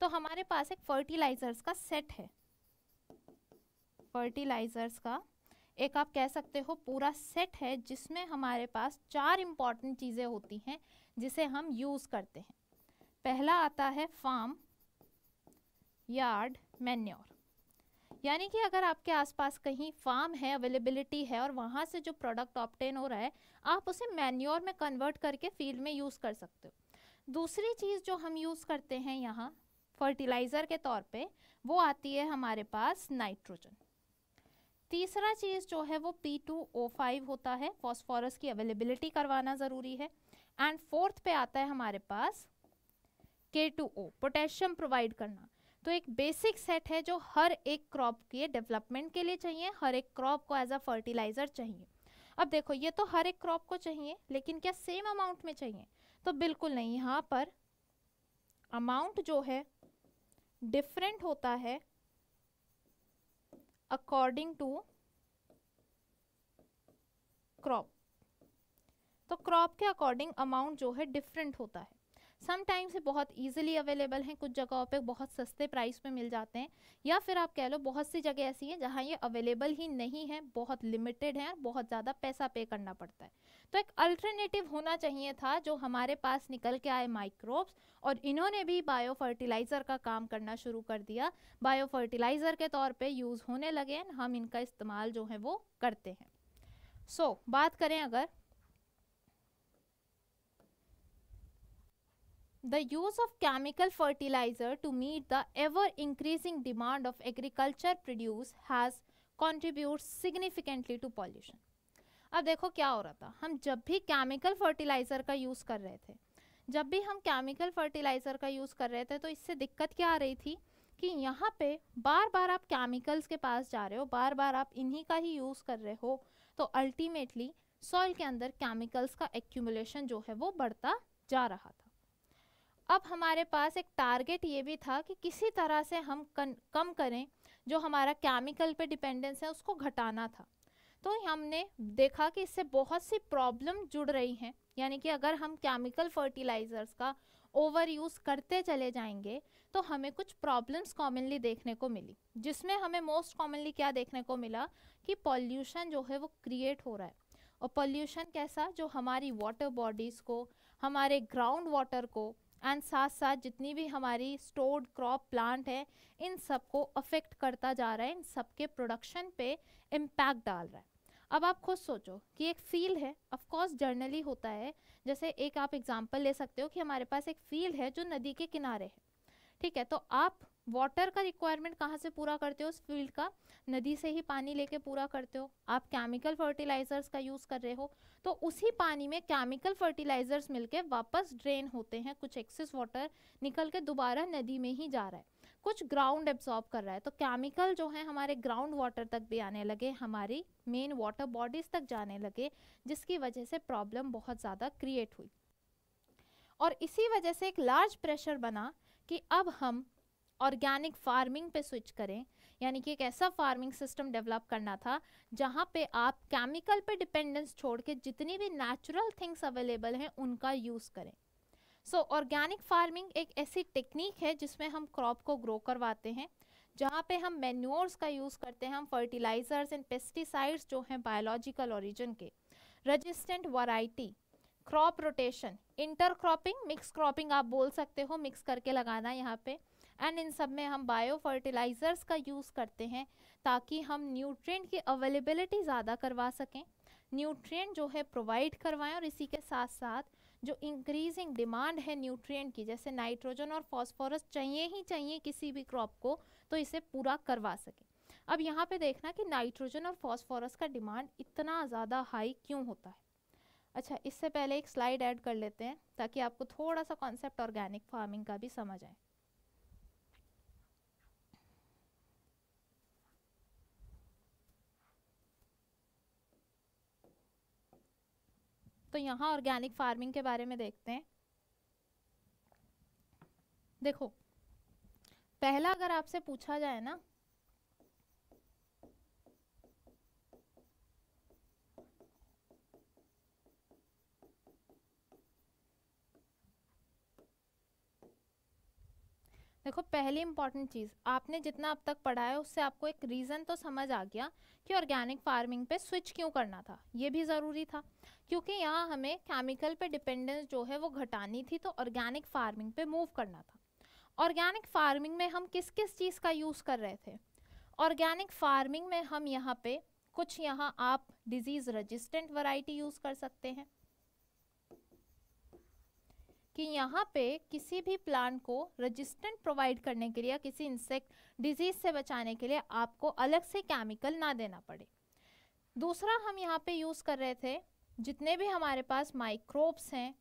तो हमारे पास एक फर्टिलाइजर्स का सेट है फर्टिलाइजर्स का एक आप कह सकते हो पूरा सेट है जिसमें हमारे पास चार इम्पॉर्टेंट चीज़ें होती हैं जिसे हम यूज़ करते हैं पहला आता है फार्म यार्ड मैन्योर यानी कि अगर आपके आसपास कहीं फार्म है अवेलेबिलिटी है और वहाँ से जो प्रोडक्ट ऑप्टेन हो रहा है आप उसे मैन्योर में कन्वर्ट करके फील्ड में यूज़ कर सकते हो दूसरी चीज़ जो हम यूज़ करते हैं यहाँ फर्टिलाइज़र के तौर पे वो आती है हमारे पास नाइट्रोजन तीसरा चीज़ जो है वो पी टू ओ फाइव होता है फॉस्फोरस की अवेलेबिलिटी करवाना ज़रूरी है एंड फोर्थ पे आता है हमारे पास के टू ओ पोटेशियम प्रोवाइड करना तो एक बेसिक सेट है जो हर एक क्रॉप के डेवलपमेंट के लिए चाहिए हर एक क्रॉप को एज अ फर्टिलाइज़र चाहिए अब देखो ये तो हर एक क्रॉप को चाहिए लेकिन क्या सेम अमाउंट में चाहिए तो बिल्कुल नहीं यहाँ पर अमाउंट जो है डिफरेंट होता है अकॉर्डिंग टू क्रॉप तो क्रॉप के अकॉर्डिंग अमाउंट जो है डिफरेंट होता है समटाइम्स ये बहुत ईजिली अवेलेबल हैं कुछ जगहों पे बहुत सस्ते प्राइस पे मिल जाते हैं या फिर आप कह लो बहुत सी जगह ऐसी हैं जहाँ ये अवेलेबल ही नहीं है बहुत लिमिटेड हैं और बहुत ज़्यादा पैसा पे करना पड़ता है तो एक अल्टरनेटिव होना चाहिए था जो हमारे पास निकल के आए माइक्रोब्स और इन्होंने भी बायो फर्टिलाइज़र का काम करना शुरू कर दिया बायो फर्टिलाइज़र के तौर पर यूज़ होने लगे हम इनका इस्तेमाल जो है वो करते हैं सो so, बात करें अगर The use of chemical fertilizer to meet the ever increasing demand of agriculture produce has contributes significantly to pollution. अब देखो क्या हो रहा था हम जब भी केमिकल फर्टिलाइज़र का यूज़ कर रहे थे जब भी हम केमिकल फर्टिलाइज़र का यूज़ कर रहे थे तो इससे दिक्कत क्या आ रही थी कि यहाँ पे बार बार आप केमिकल्स के पास जा रहे हो बार बार आप इन्हीं का ही यूज़ कर रहे हो तो अल्टीमेटली सॉइल के अंदर केमिकल्स का एक्यूमुलेशन जो है वो बढ़ता जा रहा था अब हमारे पास एक टारगेट ये भी था कि किसी तरह से हम कम करें जो हमारा केमिकल पे डिपेंडेंस है उसको घटाना था तो हमने देखा कि इससे बहुत सी प्रॉब्लम जुड़ रही हैं यानी कि अगर हम केमिकल फर्टिलाइज़र्स का ओवर यूज़ करते चले जाएंगे तो हमें कुछ प्रॉब्लम्स कॉमनली देखने को मिली जिसमें हमें मोस्ट कॉमनली क्या देखने को मिला कि पॉल्यूशन जो है वो क्रिएट हो रहा है और पॉल्यूशन कैसा जो हमारी वाटर बॉडीज़ को हमारे ग्राउंड वाटर को एंड साथ साथ जितनी भी हमारी स्टोर्ड क्रॉप प्लांट है इन सब को अफेक्ट करता जा रहा है इन सब के प्रोडक्शन पे इम्पैक्ट डाल रहा है अब आप खुद सोचो कि एक फील्ड है ऑफ कोर्स जर्नली होता है जैसे एक आप एग्जांपल ले सकते हो कि हमारे पास एक फील्ड है जो नदी के किनारे है ठीक है तो आप वाटर का रिक्वायरमेंट कहाँ से पूरा करते हो उस फील्ड का नदी से ही पानी लेके पूरा करते हो आप केमिकल फर्टिलाइजर्स का यूज़ कर रहे हो तो उसी पानी में केमिकल फर्टिलाइजर्स मिलके वापस ड्रेन होते हैं कुछ एक्सेस वाटर निकल के दोबारा नदी में ही जा रहा है कुछ ग्राउंड एब्जॉर्ब कर रहा है तो केमिकल जो है हमारे ग्राउंड वाटर तक भी आने लगे हमारी मेन वाटर बॉडीज़ तक जाने लगे जिसकी वजह से प्रॉब्लम बहुत ज़्यादा क्रिएट हुई और इसी वजह से एक लार्ज प्रेशर बना कि अब हम ऑर्गेनिक फार्मिंग पे स्विच करें यानी कि एक ऐसा फार्मिंग सिस्टम डेवलप करना था जहाँ पे आप केमिकल पे डिपेंडेंस छोड़ के जितनी भी नेचुरल थिंग्स अवेलेबल हैं उनका यूज़ करें सो ऑर्गेनिक फार्मिंग एक ऐसी टेक्निक है जिसमें हम क्रॉप को ग्रो करवाते हैं जहाँ पे हम मेन्योर्स का यूज़ करते हैं हम फर्टिलाइजर्स एंड पेस्टिसाइड्स जो हैं बायोलॉजिकल ओरिजिन के resistant variety crop rotation intercropping mix cropping आप बोल सकते हो मिक्स करके लगाना यहाँ पे एंड इन सब में हम बायो फर्टिलाइज़र्स का यूज़ करते हैं ताकि हम न्यूट्रिएंट की अवेलेबिलिटी ज़्यादा करवा सकें न्यूट्रिएंट जो है प्रोवाइड करवाएं और इसी के साथ साथ जो इंक्रीजिंग डिमांड है न्यूट्रिएंट की जैसे नाइट्रोजन और फॉस्फोरस चाहिए ही चाहिए किसी भी क्रॉप को तो इसे पूरा करवा सकें अब यहाँ पर देखना कि नाइट्रोजन और फॉस्फोरस का डिमांड इतना ज़्यादा हाई क्यों होता है अच्छा इससे पहले एक स्लाइड ऐड कर लेते हैं ताकि आपको थोड़ा सा कॉन्सेप्ट ऑर्गेनिक फार्मिंग का भी समझ आए तो यहाँ ऑर्गेनिक फार्मिंग के बारे में देखते हैं देखो पहला अगर आपसे पूछा जाए ना देखो पहली इंपॉर्टेंट चीज़ आपने जितना अब तक पढ़ा है उससे आपको एक रीज़न तो समझ आ गया कि ऑर्गेनिक फार्मिंग पे स्विच क्यों करना था ये भी ज़रूरी था क्योंकि यहाँ हमें केमिकल पे डिपेंडेंस जो है वो घटानी थी तो ऑर्गेनिक फार्मिंग पे मूव करना था ऑर्गेनिक फार्मिंग में हम किस किस चीज़ का यूज़ कर रहे थे ऑर्गेनिक फार्मिंग में हम यहाँ पे कुछ यहाँ आप डिजीज़ रजिस्टेंट वराइटी यूज़ कर सकते हैं कि यहाँ पे किसी भी प्लांट को रजिस्टेंट प्रोवाइड करने के लिए किसी इंसेक्ट डिजीज से बचाने के लिए आपको अलग से केमिकल ना देना पड़े दूसरा हम यहाँ पे यूज़ कर रहे थे जितने भी हमारे पास माइक्रोब्स हैं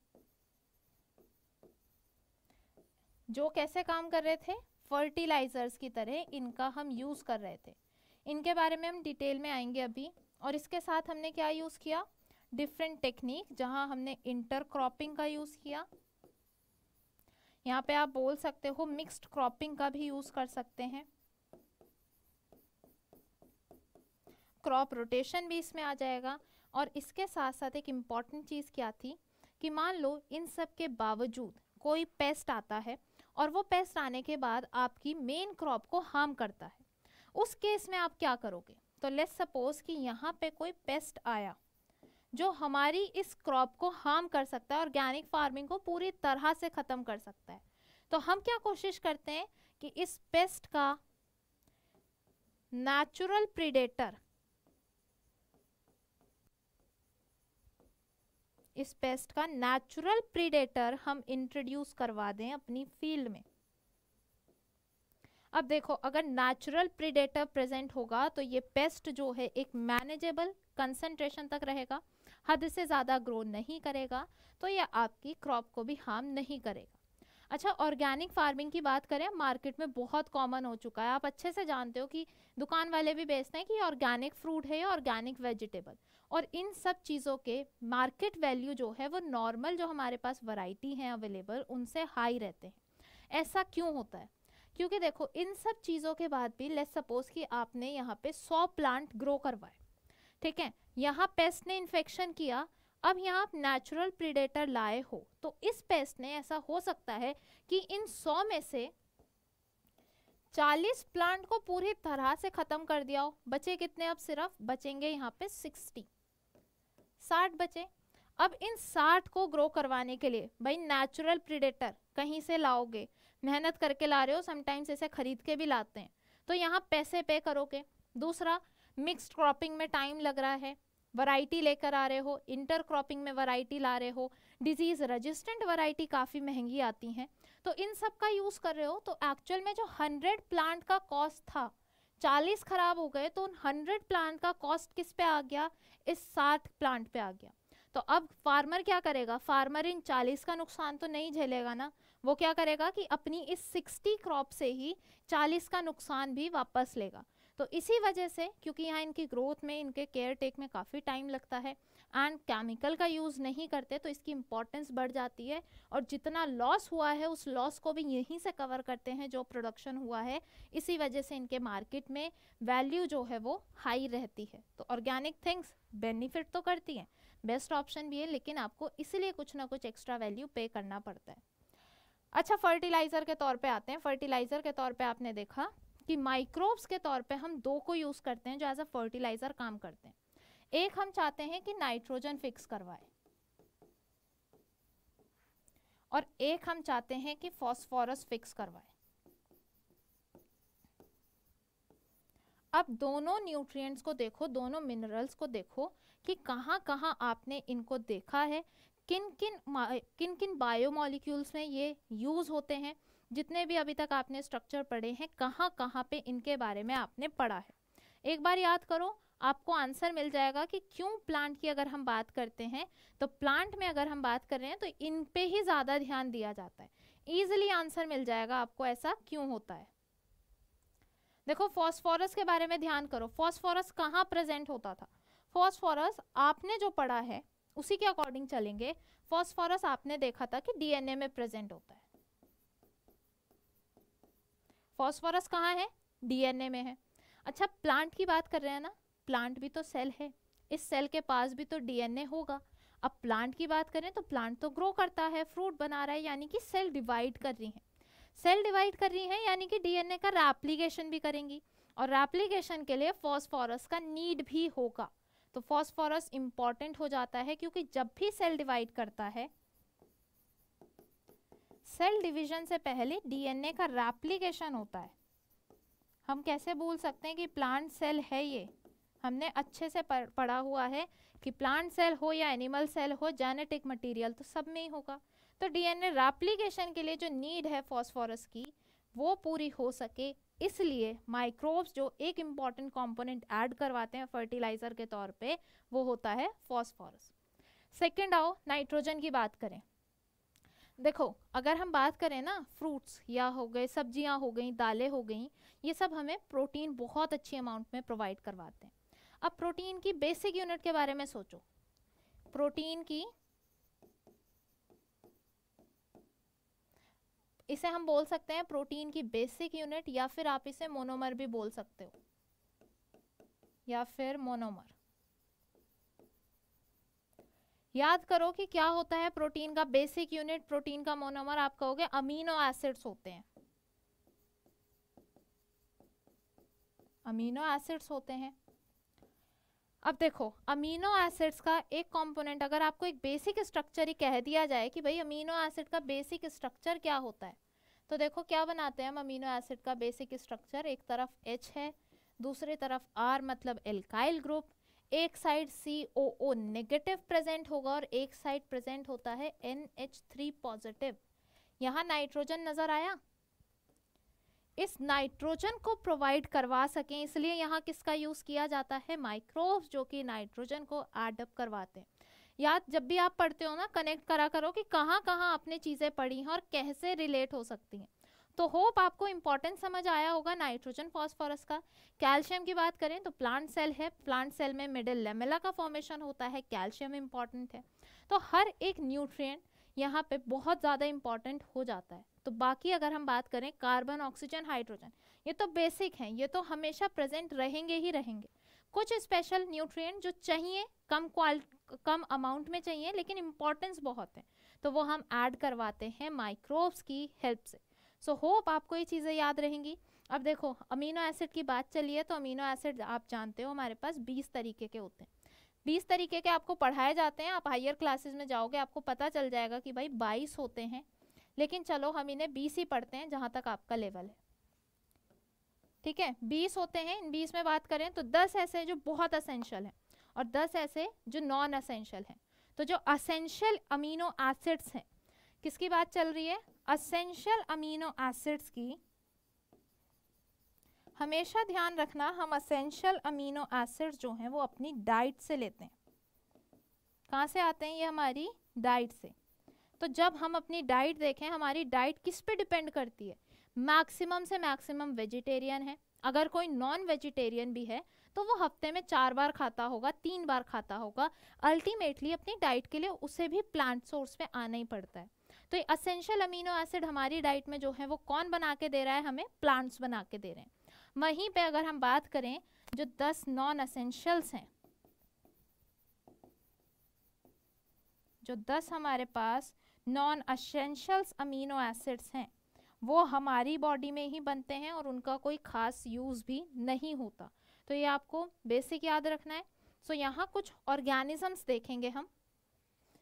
जो कैसे काम कर रहे थे फर्टिलाइज़र्स की तरह इनका हम यूज़ कर रहे थे इनके बारे में हम डिटेल में आएंगे अभी और इसके साथ हमने क्या यूज़ किया डिफरेंट टेक्निक जहाँ हमने इंटर क्रॉपिंग का यूज़ किया यहाँ पे आप बोल सकते हो मिक्स्ड क्रॉपिंग का भी यूज़ कर सकते हैं क्रॉप रोटेशन भी इसमें आ जाएगा और इसके साथ साथ एक इम्पॉर्टेंट चीज़ क्या थी कि मान लो इन सब के बावजूद कोई पेस्ट आता है और वो पेस्ट आने के बाद आपकी मेन क्रॉप को हार्म करता है उस केस में आप क्या करोगे तो लेट्स सपोज कि यहाँ पे कोई पेस्ट आया जो हमारी इस क्रॉप को हार्म कर सकता है ऑर्गेनिक फार्मिंग को पूरी तरह से ख़त्म कर सकता है तो हम क्या कोशिश करते हैं कि इस पेस्ट का नेचुरल प्रीडेटर इस पेस्ट का नेचुरल प्रीडेटर हम इंट्रोड्यूस करवा दें अपनी फील्ड में अब देखो अगर नेचुरल प्रीडेटर प्रेजेंट होगा तो ये पेस्ट जो है एक मैनेजेबल कंसंट्रेशन तक रहेगा हद से ज़्यादा ग्रो नहीं करेगा तो यह आपकी क्रॉप को भी हार्म नहीं करेगा अच्छा ऑर्गेनिक फार्मिंग की बात करें मार्केट में बहुत कॉमन हो चुका है आप अच्छे से जानते हो कि दुकान वाले भी बेचते हैं कि ऑर्गेनिक फ्रूट है या ऑर्गेनिक वेजिटेबल और इन सब चीज़ों के मार्केट वैल्यू जो है वो नॉर्मल जो हमारे पास वैरायटी हैं अवेलेबल उनसे हाई रहते हैं ऐसा क्यों होता है क्योंकि देखो इन सब चीज़ों के बाद भी लेट सपोज कि आपने यहाँ पे सौ प्लांट ग्रो करवाए ठीक है यहाँ पेस्ट ने इन्फेक्शन किया अब यहाँ आप नेचुरल प्रीडेटर लाए हो तो इस पेस्ट ने ऐसा हो सकता है कि इन सौ में से चालीस प्लांट को पूरी तरह से ख़त्म कर दिया हो बचे कितने अब सिर्फ बचेंगे यहाँ पे सिक्सटी साठ बचे अब इन साठ को ग्रो करवाने के लिए भाई नेचुरल प्रीडेटर कहीं से लाओगे मेहनत करके ला रहे हो समटाइम्स इसे खरीद के भी लाते हैं तो यहाँ पैसे पे करोगे दूसरा मिक्स्ड क्रॉपिंग में टाइम लग रहा है वैरायटी लेकर आ रहे हो इंटर क्रॉपिंग में वैरायटी ला रहे हो डिजीज़ रेजिस्टेंट वैरायटी काफ़ी महंगी आती हैं तो इन सब का यूज़ कर रहे हो तो एक्चुअल में जो हंड्रेड प्लांट का कॉस्ट था चालीस खराब हो गए तो उन हंड्रेड प्लांट का कॉस्ट किस पे आ गया इस साठ प्लांट पे आ गया तो अब फार्मर क्या करेगा फार्मर इन चालीस का नुकसान तो नहीं झेलेगा ना वो क्या करेगा कि अपनी इस सिक्सटी क्रॉप से ही चालीस का नुकसान भी वापस लेगा तो इसी वजह से क्योंकि यहाँ इनकी ग्रोथ में इनके केयर टेक में काफ़ी टाइम लगता है एंड केमिकल का यूज़ नहीं करते तो इसकी इम्पोर्टेंस बढ़ जाती है और जितना लॉस हुआ है उस लॉस को भी यहीं से कवर करते हैं जो प्रोडक्शन हुआ है इसी वजह से इनके मार्केट में वैल्यू जो है वो हाई रहती है तो ऑर्गेनिक थिंग्स बेनिफिट तो करती हैं बेस्ट ऑप्शन भी है लेकिन आपको इसीलिए कुछ ना कुछ एक्स्ट्रा वैल्यू पे करना पड़ता है अच्छा फर्टिलाइज़र के तौर पे आते हैं फर्टिलाइज़र के तौर पे आपने देखा कि माइक्रोब्स के तौर पे हम दो को यूज़ करते हैं जो एज अ फर्टिलाइज़र काम करते हैं एक हम चाहते हैं कि नाइट्रोजन फिक्स करवाए और एक हम चाहते हैं कि फॉस्फोरस फिक्स करवाए अब दोनों न्यूट्रिएंट्स को देखो दोनों मिनरल्स को देखो कि कहाँ कहाँ आपने इनको देखा है किन किन किन किन बायोमोलिक्यूल्स में ये यूज़ होते हैं जितने भी अभी तक आपने स्ट्रक्चर पढ़े हैं कहाँ कहाँ पे इनके बारे में आपने पढ़ा है एक बार याद करो आपको आंसर मिल जाएगा कि क्यों प्लांट की अगर हम बात करते हैं तो प्लांट में अगर हम बात कर रहे हैं तो इन पे ही ज़्यादा ध्यान दिया जाता है ईजिली आंसर मिल जाएगा आपको ऐसा क्यों होता है देखो फॉस्फोरस के बारे में ध्यान करो फॉस्फोरस कहाँ प्रेजेंट होता था फॉस्फोरस आपने जो पढ़ा है उसी के अकॉर्डिंग चलेंगे फॉस्फोरस आपने देखा था कि डीएनए में प्रेजेंट होता है फॉस्फोरस कहाँ है डीएनए में है अच्छा प्लांट की बात कर रहे हैं ना प्लांट भी तो सेल है इस सेल के पास भी तो डीएनए होगा अब प्लांट की बात करें तो प्लांट तो ग्रो करता है फ्रूट बना रहा है यानी कि सेल डिवाइड कर रही हैं सेल डिवाइड कर रही हैं यानी कि डीएनए का रैप्लीकेशन भी करेंगी और रैप्लीकेशन के लिए फॉस्फोरस का नीड भी होगा तो फॉस्फोरस इम्पॉर्टेंट हो जाता है क्योंकि जब भी सेल डिवाइड करता है सेल डिवीजन से पहले डीएनए का रेप्लिकेशन होता है हम कैसे बोल सकते हैं कि प्लांट सेल है ये हमने अच्छे से पढ़ा हुआ है कि प्लांट सेल हो या एनिमल सेल हो जेनेटिक मटेरियल तो सब में ही होगा तो डीएनए रेप्लिकेशन के लिए जो नीड है फॉस्फोरस की वो पूरी हो सके इसलिए माइक्रोब्स जो एक इम्पॉर्टेंट कंपोनेंट ऐड करवाते हैं फर्टिलाइज़र के तौर पे वो होता है फॉस्फोरस सेकंड आओ नाइट्रोजन की बात करें देखो अगर हम बात करें ना फ्रूट्स या हो गए सब्जियां हो गई दालें हो गई ये सब हमें प्रोटीन बहुत अच्छी अमाउंट में प्रोवाइड करवाते हैं अब प्रोटीन की बेसिक यूनिट के बारे में सोचो प्रोटीन की इसे हम बोल सकते हैं प्रोटीन की बेसिक यूनिट या फिर आप इसे मोनोमर भी बोल सकते हो या फिर मोनोमर याद करो कि क्या होता है प्रोटीन का बेसिक यूनिट प्रोटीन का मोनोमर आप कहोगे अमीनो एसिड्स होते हैं अमीनो एसिड्स होते हैं अब देखो अमीनो एसिड्स का एक कंपोनेंट अगर आपको एक बेसिक स्ट्रक्चर ही कह दिया जाए कि भाई अमीनो एसिड का बेसिक स्ट्रक्चर क्या होता है तो देखो क्या बनाते हैं हम अमीनो एसिड का बेसिक स्ट्रक्चर एक तरफ एच है दूसरी तरफ आर मतलब एल्काइल ग्रुप एक side C O O negative present होगा और एक साइड प्रेजेंट होता है एन एच थ्री पॉजिटिव यहाँ नाइट्रोजन नज़र आया इस नाइट्रोजन को प्रोवाइड करवा सकें इसलिए यहाँ किसका यूज़ किया जाता है माइक्रोव जो कि नाइट्रोजन को एडअप करवाते हैं याद जब भी आप पढ़ते हो ना कनेक्ट करा करो कि कहाँ कहाँ आपने चीज़ें पढ़ी हैं और कैसे रिलेट हो सकती हैं तो होप आपको इम्पोर्टेंस समझ आया होगा नाइट्रोजन फॉस्फोरस का कैल्शियम की बात करें तो प्लांट सेल है प्लांट सेल में मिडिल लेमेला का फॉर्मेशन होता है कैल्शियम इम्पॉर्टेंट है तो हर एक न्यूट्रिएंट यहाँ पे बहुत ज़्यादा इम्पॉर्टेंट हो जाता है तो बाकी अगर हम बात करें कार्बन ऑक्सीजन हाइड्रोजन ये तो बेसिक हैं ये तो हमेशा प्रेजेंट रहेंगे ही रहेंगे कुछ स्पेशल न्यूट्रिएंट जो चाहिए कम क्वाल कम अमाउंट में चाहिए लेकिन इम्पॉर्टेंस बहुत है तो वो हम ऐड करवाते हैं माइक्रोब्स की हेल्प से सो so, होप आपको ये चीज़ें याद रहेंगी अब देखो अमीनो एसिड की बात चलिए तो अमीनो एसिड आप जानते हो हमारे पास बीस तरीके के होते हैं बीस तरीके के आपको पढ़ाए जाते हैं आप हायर क्लासेस में जाओगे आपको पता चल जाएगा कि भाई बाईस होते हैं लेकिन चलो हम इन्हें बीस ही पढ़ते हैं जहाँ तक आपका लेवल है ठीक है बीस होते हैं इन बीस में बात करें तो दस ऐसे जो बहुत असेंशियल हैं और दस ऐसे जो नॉन असेंशियल हैं तो जो असेंशियल अमीनो एसिड्स हैं किसकी बात चल रही है असेंशियल अमीनो एसिड्स की हमेशा ध्यान रखना हम असेंशियल अमीनो एसिड जो हैं वो अपनी डाइट से लेते हैं कहाँ से आते हैं ये हमारी डाइट से तो जब हम अपनी डाइट देखें हमारी डाइट किस पे डिपेंड करती है मैक्सिमम से मैक्सिमम वेजिटेरियन है अगर कोई नॉन वेजिटेरियन भी है तो वो हफ्ते में चार बार खाता होगा तीन बार खाता होगा अल्टीमेटली अपनी डाइट के लिए उसे भी प्लांट सोर्स पे आना ही पड़ता है तो असेंशियल अमीनो एसिड हमारी डाइट में जो है वो कौन बना के दे रहा है हमें प्लांट्स बना के दे रहे हैं वहीं पे अगर हम बात करें जो दस नॉन असेंशियल्स हैं जो दस हमारे पास नॉन असेंशियल्स अमीनो एसिड्स हैं वो हमारी बॉडी में ही बनते हैं और उनका कोई ख़ास यूज़ भी नहीं होता तो ये आपको बेसिक याद रखना है सो so, यहाँ कुछ ऑर्गेनिजम्स देखेंगे हम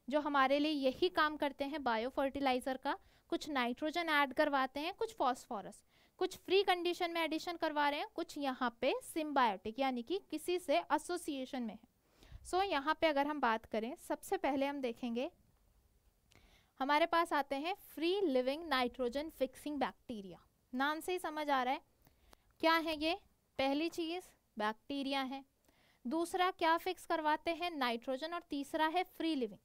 जो हमारे लिए यही काम करते हैं बायो फर्टिलाइज़र का कुछ नाइट्रोजन ऐड करवाते हैं कुछ फॉस्फोरस कुछ फ्री कंडीशन में एडिशन करवा रहे हैं कुछ यहाँ पे सिम्बायोटिक यानी कि किसी से एसोसिएशन में है सो so, यहाँ पे अगर हम बात करें सबसे पहले हम देखेंगे हमारे पास आते हैं free living nitrogen fixing bacteria नाम से ही समझ आ रहा है क्या है ये पहली चीज़ बैक्टीरिया है दूसरा क्या फिक्स करवाते हैं नाइट्रोजन और तीसरा है फ्री लिविंग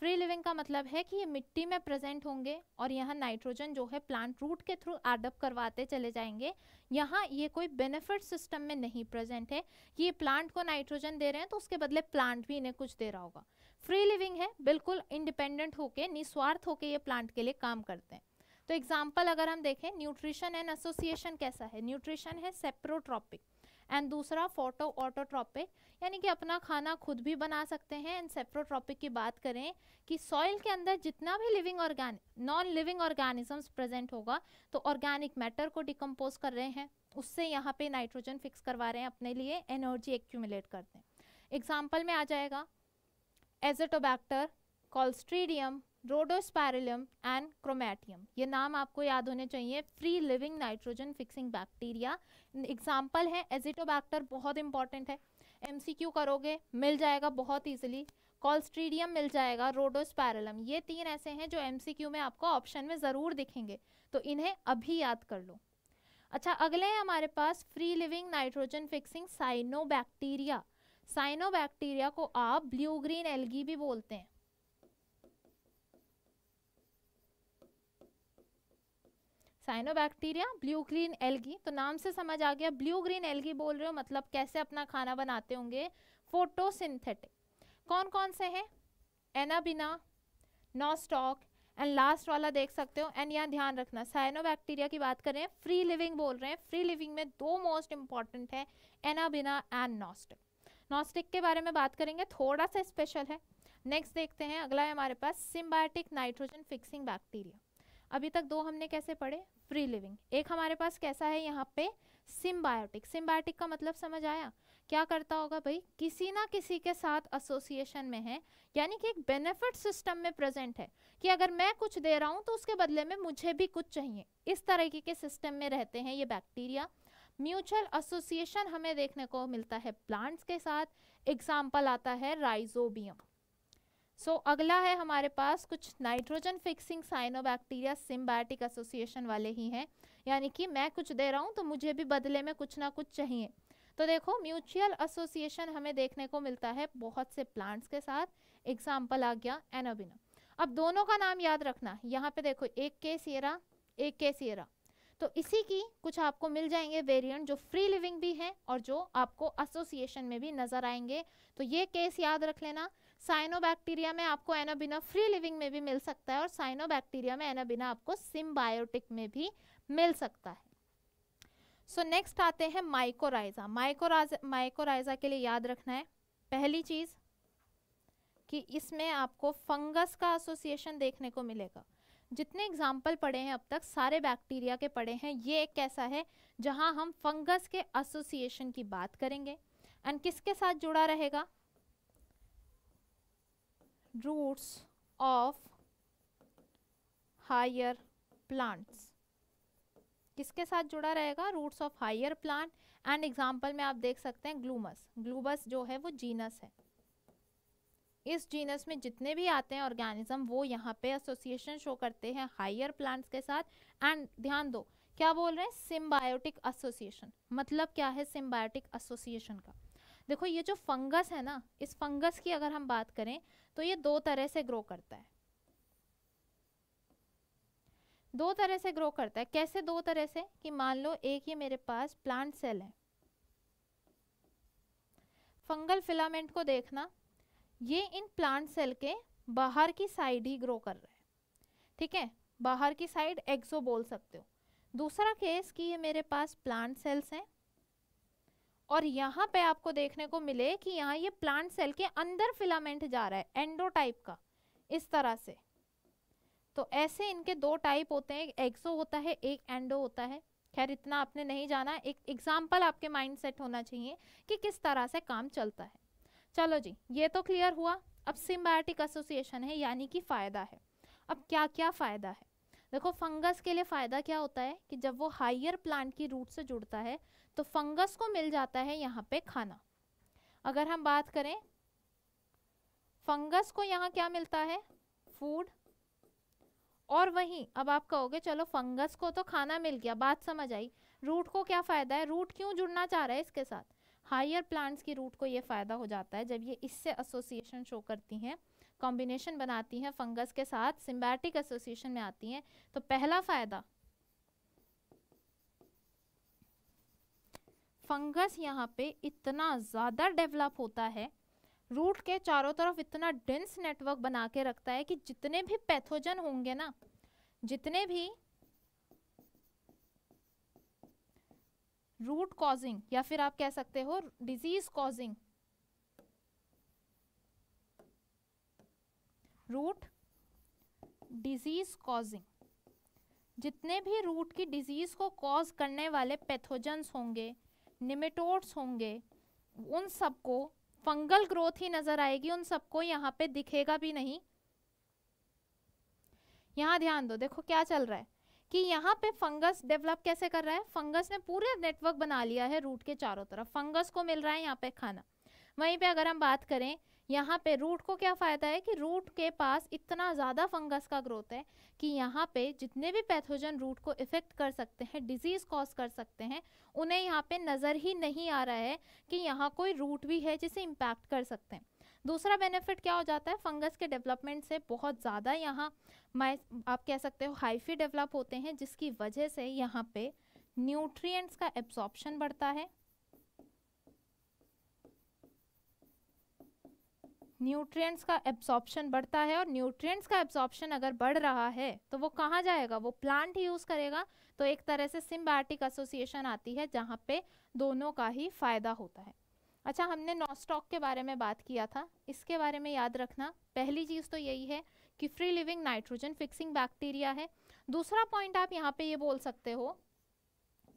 फ्री लिविंग का मतलब है कि ये मिट्टी में प्रेजेंट होंगे और यहाँ नाइट्रोजन जो है प्लांट रूट के थ्रू एडअप करवाते चले जाएंगे यहाँ ये कोई बेनिफिट सिस्टम में नहीं प्रेजेंट है कि ये प्लांट को नाइट्रोजन दे रहे हैं तो उसके बदले प्लांट भी इन्हें कुछ दे रहा होगा फ्री लिविंग है बिल्कुल इंडिपेंडेंट होके निस्वार्थ होके ये प्लांट के लिए काम करते हैं तो एग्जाम्पल अगर हम देखें न्यूट्रिशन एंड एसोसिएशन कैसा है न्यूट्रिशन है सेप्रोट्रॉपिक एंड दूसरा फोटो ऑटोट्रॉपिक यानी कि अपना खाना खुद भी बना सकते हैं एंड सेप्रोट्रॉपिक की बात करें कि सॉइल के अंदर जितना भी living organ non living organisms present होगा तो ऑर्गेनिक मैटर को डिकम्पोज कर रहे हैं उससे यहाँ पे नाइट्रोजन फिक्स करवा रहे हैं अपने लिए एनर्जी एक्यूमुलेट करते हैं एग्जाम्पल में आ जाएगा एजोटोबैक्टर कॉल्स्ट्रीडियम रोडोस्पैरिलम एंड क्रोमैटियम ये नाम आपको याद होने चाहिए free living nitrogen fixing bacteria example है एजिटोबैक्टर बहुत इंपॉर्टेंट है एम करोगे मिल जाएगा बहुत ईजिली कॉलस्ट्रीडियम मिल जाएगा रोडोस्पैरलम ये तीन ऐसे हैं जो एम में आपको ऑप्शन में ज़रूर दिखेंगे तो इन्हें अभी याद कर लो अच्छा अगले हैं हमारे पास free living nitrogen fixing cyanobacteria cyanobacteria को आप ब्लू ग्रीन एलगी भी बोलते हैं साइनोबैक्टीरिया ब्लू ग्रीन एल्गी तो नाम से समझ आ गया ब्लू ग्रीन एल्गी बोल रहे हो मतलब कैसे अपना खाना बनाते होंगे फोटोसिंथेटिक कौन कौन से हैं एनाबिना नॉस्टॉक एंड लास्ट वाला देख सकते हो एंड यहाँ ध्यान रखना साइनोबैक्टीरिया की बात करें फ्री लिविंग बोल रहे हैं फ्री लिविंग में दो मोस्ट इंपॉर्टेंट है एनाबिना एंड नॉस्टिक नॉस्टिक के बारे में बात करेंगे थोड़ा सा स्पेशल है नेक्स्ट देखते हैं अगला है हमारे पास सिम्बायोटिक नाइट्रोजन फिक्सिंग बैक्टीरिया अभी तक दो हमने कैसे पढ़े फ्री लिविंग एक हमारे पास कैसा है यहाँ पे सिम्बायोटिक सिम्बायोटिक का मतलब समझ आया क्या करता होगा भाई किसी ना किसी के साथ एसोसिएशन में है यानी कि एक बेनिफिट सिस्टम में प्रेजेंट है कि अगर मैं कुछ दे रहा हूँ तो उसके बदले में मुझे भी कुछ चाहिए इस तरीके के सिस्टम में रहते हैं ये बैक्टीरिया म्यूचुअल एसोसिएशन हमें देखने को मिलता है प्लांट्स के साथ एग्जाम्पल आता है राइजोबियम सो so, अगला है हमारे पास कुछ nitrogen fixing cyanobacteria symbiotic association वाले ही हैं यानी कि मैं कुछ दे रहा हूँ तो मुझे भी बदले में कुछ ना कुछ चाहिए तो देखो म्यूचुअल एसोसिएशन हमें देखने को मिलता है बहुत से प्लांट्स के साथ एग्जाम्पल आ गया एनोबिना अब दोनों का नाम याद रखना यहाँ पे देखो एक के सियरा एक के सियरा तो इसी की कुछ आपको मिल जाएंगे वेरिएंट जो फ्री लिविंग भी हैं और जो आपको एसोसिएशन में भी नज़र आएंगे तो ये केस याद रख लेना साइनोबैक्टीरिया में आपको एनाबिना फ्री लिविंग में भी मिल सकता है और साइनोबैक्टीरिया में एनाबिना आपको सिम्बायोटिक में भी मिल सकता है सो so, नेक्स्ट आते हैं माइकोराइजा माइकोराज माइकोराइजा के लिए याद रखना है पहली चीज़ कि इसमें आपको फंगस का एसोसिएशन देखने को मिलेगा जितने एग्जाम्पल पड़े हैं अब तक सारे बैक्टीरिया के पड़े हैं ये एक कैसा है जहां हम फंगस के एसोसिएशन की बात करेंगे एंड किसके साथ जुड़ा रहेगा roots of higher plants किसके साथ जुड़ा रहेगा roots of higher plant and example में आप देख सकते हैं glumus glumus जो है वो genus है इस जीनस में जितने भी आते हैं ऑर्गेनिज्म वो यहाँ पे एसोसिएशन शो करते हैं हायर प्लांट्स के साथ एंड ध्यान दो क्या बोल रहे हैं सिम्बायोटिक एसोसिएशन मतलब क्या है सिम्बायोटिक एसोसिएशन का देखो ये जो फंगस है ना इस फंगस की अगर हम बात करें तो ये दो तरह से ग्रो करता है दो तरह से ग्रो करता है कैसे दो तरह से कि मान लो एक ये मेरे पास प्लांट सेल है फंगल फिलामेंट को देखना ये इन प्लांट सेल के बाहर की साइड ही ग्रो कर रहा है ठीक है बाहर की साइड एक्सो बोल सकते हो दूसरा केस कि ये मेरे पास प्लांट सेल्स हैं और यहाँ पे आपको देखने को मिले कि यहाँ ये प्लांट सेल के अंदर फिलामेंट जा रहा है एंडो टाइप का इस तरह से तो ऐसे इनके दो टाइप होते हैं एक्सो होता है एक एंडो होता है खैर इतना आपने नहीं जाना एक एग्जाम्पल आपके माइंड सेट होना चाहिए कि किस तरह से काम चलता है चलो जी ये तो क्लियर हुआ अब सिम्बायोटिक एसोसिएशन है यानी कि फ़ायदा है अब क्या क्या फ़ायदा है देखो फंगस के लिए फ़ायदा क्या होता है कि जब वो हायर प्लांट की रूट से जुड़ता है तो फंगस को मिल जाता है यहाँ पे खाना अगर हम बात करें फंगस को यहाँ क्या मिलता है फूड और वहीं अब आप कहोगे चलो फंगस को तो खाना मिल गया बात समझ आई रूट को क्या फ़ायदा है रूट क्यों जुड़ना चाह रहा है इसके साथ हायर प्लांट्स की रूट को ये फ़ायदा हो जाता है जब ये इससे एसोसिएशन शो करती हैं कॉम्बिनेशन बनाती हैं फंगस के साथ सिम्बैटिक एसोसिएशन में आती हैं तो पहला फ़ायदा फंगस यहाँ पे इतना ज़्यादा डेवलप होता है रूट के चारों तरफ इतना डेंस नेटवर्क बना के रखता है कि जितने भी पैथोजन होंगे ना जितने भी रूट कॉजिंग या फिर आप कह सकते हो disease causing root disease causing जितने भी रूट की डिजीज़ को कॉज करने वाले पैथोजन होंगे निमेटोड्स होंगे उन सबको फंगल ग्रोथ ही नज़र आएगी उन सबको यहाँ पे दिखेगा भी नहीं यहाँ ध्यान दो देखो क्या चल रहा है कि यहाँ पे फंगस डेवलप कैसे कर रहा है फंगस ने पूरे नेटवर्क बना लिया है रूट के चारों तरफ फंगस को मिल रहा है यहाँ पे खाना वहीं पे अगर हम बात करें यहाँ पे रूट को क्या फ़ायदा है कि रूट के पास इतना ज़्यादा फंगस का ग्रोथ है कि यहाँ पे जितने भी पैथोजन रूट को इफ़ेक्ट कर सकते हैं डिजीज़ कॉज कर सकते हैं उन्हें यहाँ पे नज़र ही नहीं आ रहा है कि यहाँ कोई रूट भी है जिसे इम्पैक्ट कर सकते हैं दूसरा बेनिफिट क्या हो जाता है फंगस के डेवलपमेंट से बहुत ज़्यादा यहाँ माइ आप कह सकते हो हाइफी डेवलप होते हैं जिसकी वजह से यहाँ पे न्यूट्रिएंट्स का एब्जॉर्प्शन बढ़ता है न्यूट्रिएंट्स का एब्सॉर्प्शन बढ़ता है और न्यूट्रिएंट्स का एब्सॉर्प्शन अगर बढ़ रहा है तो वो कहाँ जाएगा वो प्लांट ही यूज़ करेगा तो एक तरह से सिम्बायोटिक एसोसिएशन आती है जहाँ पे दोनों का ही फ़ायदा होता है अच्छा हमने नॉस्टॉक के बारे में बात किया था इसके बारे में याद रखना पहली चीज़ तो यही है कि free living nitrogen fixing bacteria है दूसरा पॉइंट आप यहाँ पे ये बोल सकते हो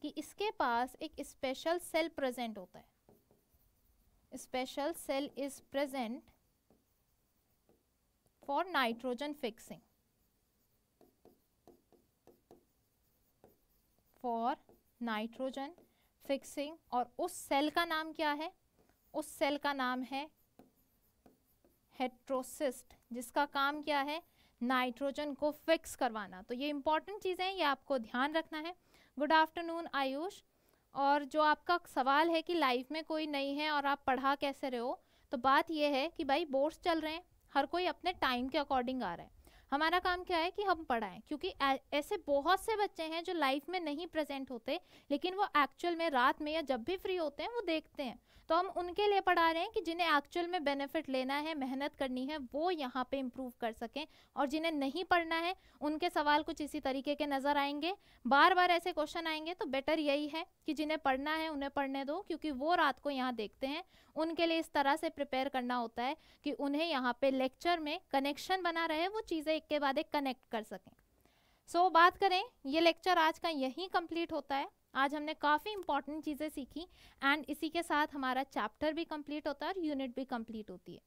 कि इसके पास एक स्पेशल सेल प्रजेंट होता है special cell is present for nitrogen fixing for nitrogen fixing और उस सेल का नाम क्या है उस सेल का नाम है हेट्रोसिस्ट जिसका काम क्या है नाइट्रोजन को फिक्स करवाना तो ये इंपॉर्टेंट चीज़ें हैं ये आपको ध्यान रखना है गुड आफ्टरनून आयुष और जो आपका सवाल है कि लाइफ में कोई नहीं है और आप पढ़ा कैसे रहे हो तो बात यह है कि भाई बोर्ड्स चल रहे हैं हर कोई अपने टाइम के अकॉर्डिंग आ रहा है हमारा काम क्या है कि हम पढ़ाएं क्योंकि ऐसे बहुत से बच्चे हैं जो लाइफ में नहीं प्रेजेंट होते लेकिन वो एक्चुअल में रात में या जब भी फ्री होते हैं वो देखते हैं तो हम उनके लिए पढ़ा रहे हैं कि जिन्हें एक्चुअल में बेनिफिट लेना है मेहनत करनी है वो यहाँ पे इम्प्रूव कर सकें और जिन्हें नहीं पढ़ना है उनके सवाल कुछ इसी तरीके के नज़र आएंगे बार बार ऐसे क्वेश्चन आएंगे तो बेटर यही है कि जिन्हें पढ़ना है उन्हें पढ़ने दो क्योंकि वो रात को यहाँ देखते हैं उनके लिए इस तरह से प्रिपेयर करना होता है कि उन्हें यहाँ पे लेक्चर में कनेक्शन बना रहे वो चीज़ें एक के बाद एक कनेक्ट कर सकें सो so, बात करें ये लेक्चर आज का यहीं कंप्लीट होता है आज हमने काफ़ी इंपॉर्टेंट चीज़ें सीखी एंड इसी के साथ हमारा चैप्टर भी कंप्लीट होता है और यूनिट भी कंप्लीट होती है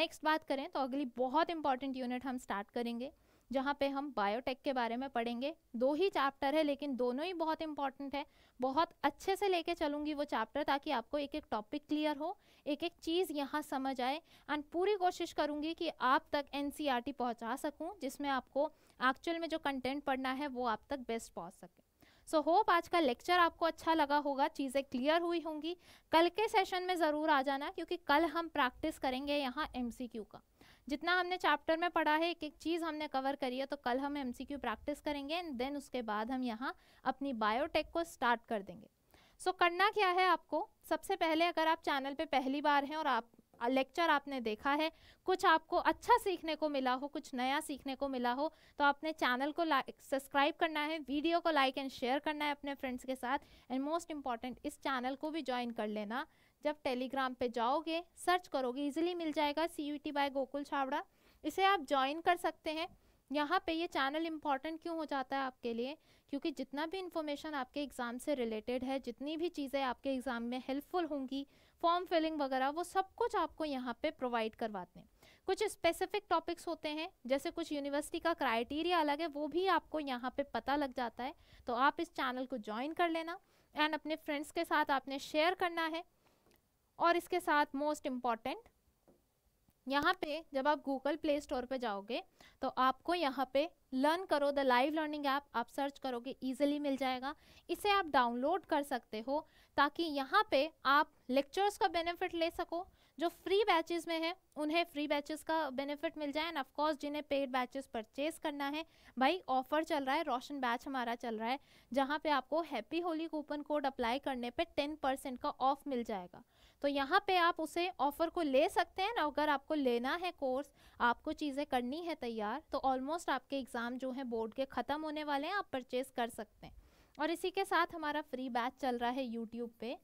नेक्स्ट बात करें तो अगली बहुत इंपॉर्टेंट यूनिट हम स्टार्ट करेंगे जहाँ पे हम बायोटेक के बारे में पढ़ेंगे दो ही चैप्टर है लेकिन दोनों ही बहुत इंपॉर्टेंट है बहुत अच्छे से लेके चलूँगी वो चैप्टर ताकि आपको एक एक टॉपिक क्लियर हो एक एक चीज़ यहाँ समझ आए एंड पूरी कोशिश करूँगी कि आप तक एन e पहुँचा सकूँ जिसमें आपको एक्चुअल में जो कंटेंट पढ़ना है वो आप तक बेस्ट पहुँच सके सो so, होप आज का लेक्चर आपको अच्छा लगा होगा चीज़ें क्लियर हुई होंगी कल के सेशन में ज़रूर आ जाना क्योंकि कल हम प्रैक्टिस करेंगे यहाँ एम का जितना हमने चैप्टर में पढ़ा है एक एक चीज़ हमने कवर करी है तो कल हम एम प्रैक्टिस करेंगे एंड देन उसके बाद हम यहाँ अपनी बायोटेक को स्टार्ट कर देंगे सो so, करना क्या है आपको सबसे पहले अगर आप चैनल पे पहली बार हैं और आप लेक्चर आपने देखा है कुछ आपको अच्छा सीखने को मिला हो कुछ नया सीखने को मिला हो तो आपने चैनल को सब्सक्राइब करना है वीडियो को लाइक एंड शेयर करना है अपने फ्रेंड्स के साथ एंड मोस्ट इम्पॉर्टेंट इस चैनल को भी ज्वाइन कर लेना जब टेलीग्राम पे जाओगे सर्च करोगे इजीली मिल जाएगा C U T by Gokul छावड़ा इसे आप ज्वाइन कर सकते हैं यहाँ पे ये चैनल इम्पॉर्टेंट क्यों हो जाता है आपके लिए क्योंकि जितना भी इन्फॉर्मेशन आपके एग्ज़ाम से रिलेटेड है जितनी भी चीज़ें आपके एग्ज़ाम में हेल्पफुल होंगी फॉर्म फिलिंग वगैरह वो सब कुछ आपको यहाँ पे प्रोवाइड करवाते हैं कुछ स्पेसिफिक टॉपिक्स होते हैं जैसे कुछ यूनिवर्सिटी का क्राइटेरिया अलग है वो भी आपको यहाँ पे पता लग जाता है तो आप इस चैनल को ज्वाइन कर लेना एंड अपने फ्रेंड्स के साथ आपने शेयर करना है और इसके साथ मोस्ट इम्पॉर्टेंट यहाँ पे जब आप गूगल प्ले स्टोर पे जाओगे तो आपको यहाँ पे लर्न करो द लाइव लर्निंग ऐप आप सर्च करोगे ईजिली मिल जाएगा इसे आप डाउनलोड कर सकते हो ताकि यहाँ पे आप लेक्चर्स का बेनिफिट ले सको जो फ्री बैचेस में है उन्हें फ्री बैचेस का बेनिफिट मिल जाए एंड ऑफकोर्स जिन्हें पेड बैचेस परचेज करना है भाई ऑफर चल रहा है रोशन बैच हमारा चल रहा है जहाँ पे आपको happy Holi coupon code apply करने पे टेन परसेंट का ऑफ मिल जाएगा तो यहाँ पे आप उसे ऑफ़र को ले सकते हैं ना अगर आपको लेना है कोर्स आपको चीज़ें करनी है तैयार तो ऑलमोस्ट आपके एग्ज़ाम जो हैं बोर्ड के ख़त्म होने वाले हैं आप परचेज़ कर सकते हैं और इसी के साथ हमारा फ्री बैच चल रहा है यूट्यूब पे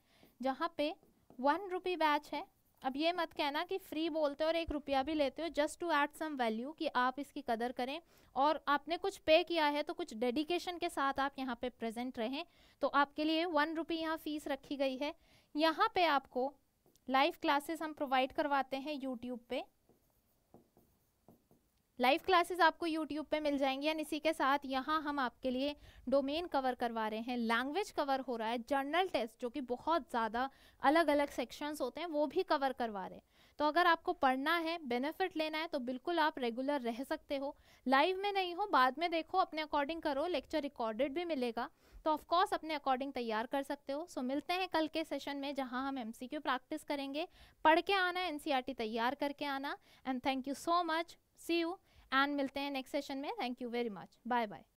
जहाँ पे वन रुपी बैच है अब ये मत कहना कि फ्री बोलते हो और एक रुपया भी लेते हो just to add some value कि आप इसकी कदर करें और आपने कुछ पे किया है तो कुछ डेडिकेशन के साथ आप यहाँ पे प्रेजेंट रहें तो आपके लिए वन रुपी यहाँ फ़ीस रखी गई है यहाँ पे आपको लाइव क्लासेस हम प्रोवाइड करवाते हैं यूट्यूब पे लाइव क्लासेस आपको यूट्यूब पे मिल जाएंगी एंड इसी के साथ यहाँ हम आपके लिए डोमेन कवर करवा रहे हैं लैंग्वेज कवर हो रहा है जर्नल टेस्ट जो कि बहुत ज़्यादा अलग अलग सेक्शंस होते हैं वो भी कवर करवा रहे हैं तो अगर आपको पढ़ना है बेनिफिट लेना है तो बिल्कुल आप रेगुलर रह सकते हो लाइव में नहीं हो बाद में देखो अपने अकॉर्डिंग करो लेक्चर रिकॉर्डेड भी मिलेगा तो ऑफकोर्स अपने अकॉर्डिंग तैयार कर सकते हो सो मिलते हैं कल के सेशन में जहाँ हम एम प्रैक्टिस करेंगे पढ़ के आना एन e तैयार करके आना and thank you so much see you and मिलते हैं नेक्स्ट सेशन में thank you very much bye bye